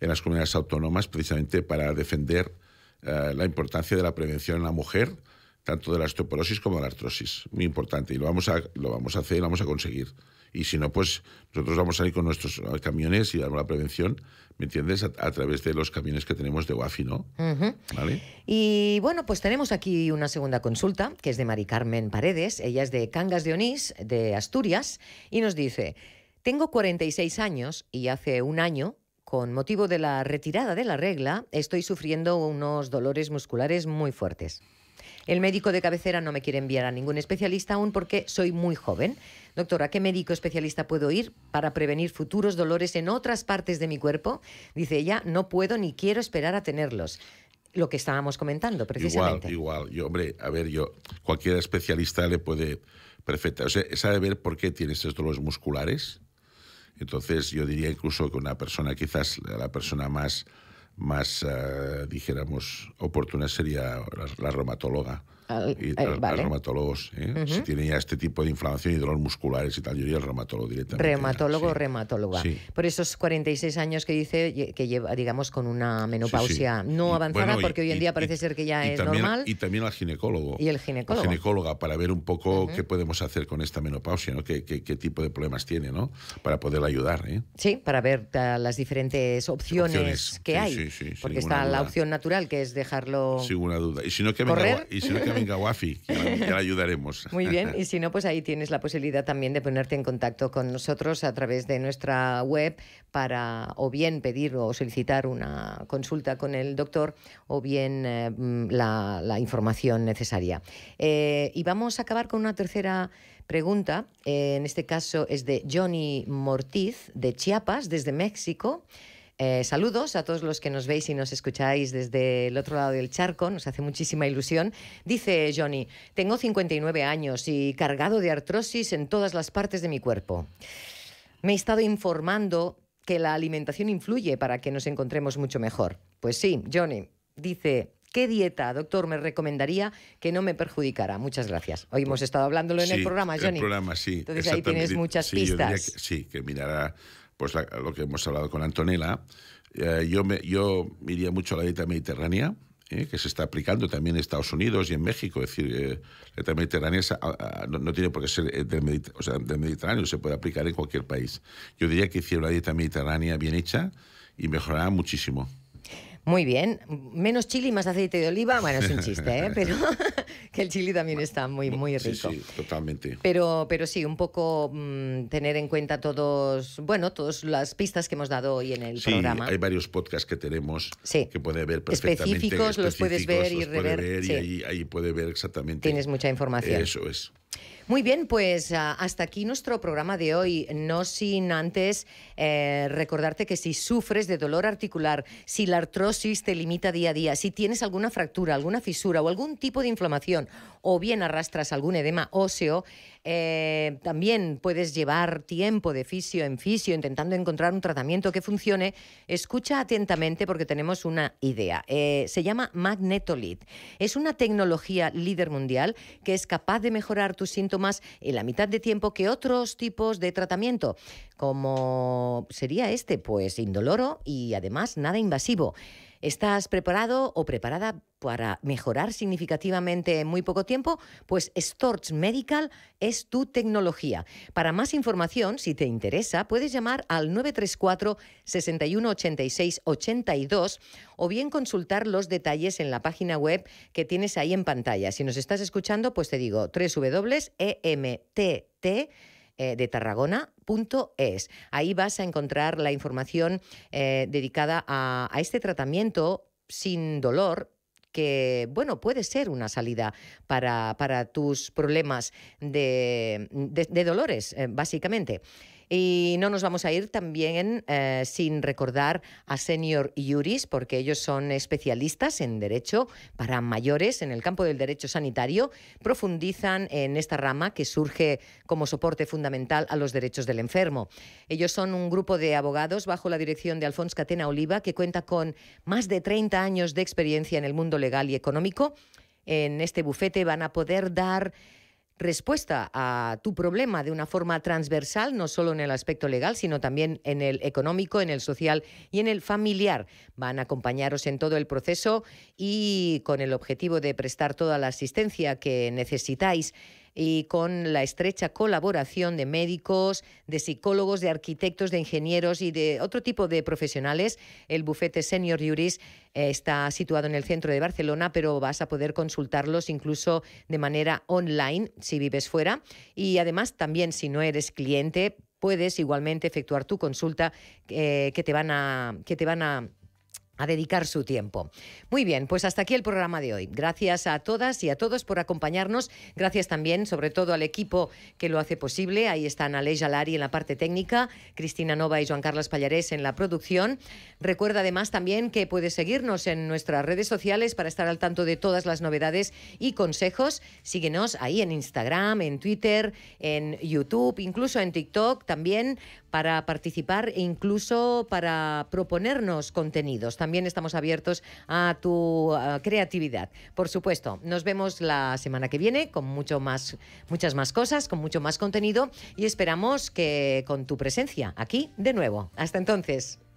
en las comunidades autónomas, precisamente para defender eh, la importancia de la prevención en la mujer, tanto de la osteoporosis como de la artrosis. Muy importante. Y lo vamos a, lo vamos a hacer y lo vamos a conseguir. Y si no, pues nosotros vamos a ir con nuestros eh, camiones y dar la prevención ¿me entiendes? A, través de los camiones que tenemos de Wafi, ¿no? Y bueno, pues tenemos aquí una segunda consulta, que es de Mari Carmen Paredes. Ella es de Cangas de Onís, de Asturias, y nos dice, tengo 46 años y hace un año... Con motivo de la retirada de la regla, estoy sufriendo unos dolores musculares muy fuertes. El médico de cabecera no me quiere enviar a ningún especialista aún porque soy muy joven. Doctora, ¿qué médico especialista puedo ir para prevenir futuros dolores en otras partes de mi cuerpo? Dice ella, no puedo ni quiero esperar a tenerlos lo que estábamos comentando, precisamente. Igual, igual. Yo, hombre, a ver, yo, cualquier especialista le puede perfecta. O sea, sabe ver por qué tiene estos dolores musculares. Entonces, yo diría incluso que una persona, quizás la persona más más, eh, dijéramos, oportuna sería la, la reumatóloga y, eh, vale. reumatólogos. Si tiene ya este tipo de inflamación y dolor musculares y tal, yo iría al reumatólogo directamente. Reumatólogo o reumatóloga. Por esos 46 años que dice que lleva, digamos, con una menopausia no avanzada, porque hoy en día parece ser que ya es normal. Y también al ginecólogo. Y el ginecólogo. La ginecóloga, para ver un poco qué podemos hacer con esta menopausia, ¿no? Qué, qué, tipo de problemas tiene, ¿no? Para poder ayudar. ¿eh? Sí, para ver eh, las diferentes opciones, que hay. porque está la opción natural, que es dejarlo. Sin ninguna duda. Y si no, que venga, y si Venga, Wafi, ayudaremos. Muy bien, y si no, pues ahí tienes la posibilidad también de ponerte en contacto con nosotros a través de nuestra web para o bien pedir o solicitar una consulta con el doctor o bien eh, mm, la, información necesaria. Eh, y vamos a acabar con una tercera pregunta. Eh, en este caso es de Johnny Mortiz, de Chiapas, desde México. Eh, saludos a todos los que nos veis y nos escucháis desde el otro lado del charco, nos hace muchísima ilusión. Dice Johnny, tengo 59 años y cargado de artrosis en todas las partes de mi cuerpo. Me he estado informando que la alimentación influye para que nos encontremos mucho mejor. Pues sí, Johnny, dice ¿Qué dieta, doctor, me recomendaría que no me perjudicara? Muchas gracias. Hoy hemos estado hablándolo en el programa, Johnny. el programa, sí. Entonces ahí tienes muchas pistas. sí, que mirará pues lo que hemos hablado con Antonella, eh, yo, me, yo iría mucho la dieta mediterránea, eh, que se está aplicando también en Estados Unidos y en México. Es decir, eh, la dieta mediterránea no, tiene por qué ser del, Mediterráneo, se puede aplicar en cualquier país. Yo diría que hiciera una dieta mediterránea bien hecha y mejorará muchísimo. Muy bien. Menos chili más aceite de oliva. Bueno, es un chiste, ¿eh? pero que el chile también está muy, muy rico. Sí, totalmente. Pero, pero sí, un poco mm, tener en cuenta todos, bueno, todas las pistas que hemos dado hoy en el sí, programa. Hay varios podcasts que tenemos que puede ver perfectamente. Específicos, los puedes ver y rever. y ahí, puede ver exactamente. Tienes mucha información. Eso es. Muy bien, pues ah, hasta aquí nuestro programa de hoy. No sin antes eh, recordarte que si sufres de dolor articular, si la artrosis te limita día a día, si tienes alguna fractura, alguna fisura o algún tipo de inflamación o bien arrastras algún edema óseo, eh, también puedes llevar tiempo de fisio en fisio intentando encontrar un tratamiento que funcione, escucha atentamente porque tenemos una idea. Eh, se llama Magnetolid... Es una tecnología líder mundial que es capaz de mejorar tus síntomas en la mitad de tiempo que otros tipos de tratamiento, como sería este, pues indoloro y además nada invasivo. ¿Estás preparado o preparada para mejorar significativamente en muy poco tiempo? Pues Storch Medical es tu tecnología. Para más información, si te interesa, puedes llamar al 934 6186 82 o bien consultar los detalles en la página web que tienes ahí en pantalla. Si nos estás escuchando, pues te digo www.emt eh, de Tarragona.es. Ahí vas a encontrar la información eh, dedicada a, este tratamiento sin dolor que, bueno, puede ser una salida para, para tus problemas de, dolores, eh, básicamente. Y no nos vamos a ir también eh, sin recordar a Senior Juris, porque ellos son especialistas en derecho para mayores en el campo del derecho sanitario. Profundizan en esta rama que surge como soporte fundamental a los derechos del enfermo. Ellos son un grupo de abogados bajo la dirección de Alfonso Catena Oliva, que cuenta con más de 30 años de experiencia en el mundo legal y económico. En este bufete van a poder dar respuesta a tu problema de una forma transversal, no solo en el aspecto legal, sino también en el económico, en el social y en el familiar. Van a acompañaros en todo el proceso y con el objetivo de prestar toda la asistencia que necesitáis y con la estrecha colaboración de médicos, de psicólogos, de arquitectos, de ingenieros y de otro tipo de profesionales. El bufete Senior Juris eh, está situado en el centro de Barcelona, pero vas a poder consultarlos incluso de manera online si vives fuera. Y además también si no eres cliente, puedes igualmente efectuar tu consulta eh, que te van a... Que te van a a dedicar su tiempo. Muy bien, pues hasta aquí el programa de hoy. Gracias a todas y a todos por acompañarnos. Gracias también, sobre todo, al equipo que lo hace posible. Ahí están Aleix Lari en la parte técnica, Cristina Nova y Juan Carlos Pallarés en la producción. Recuerda además también que puedes seguirnos en nuestras redes sociales para estar al tanto de todas las novedades y consejos. Síguenos ahí en Instagram, en Twitter, en YouTube, incluso en TikTok también para participar e incluso para proponernos contenidos. También estamos abiertos a tu creatividad. Por supuesto, nos vemos la semana que viene con mucho más, muchas más cosas, con mucho más contenido y esperamos que con tu presencia aquí de nuevo. Hasta entonces.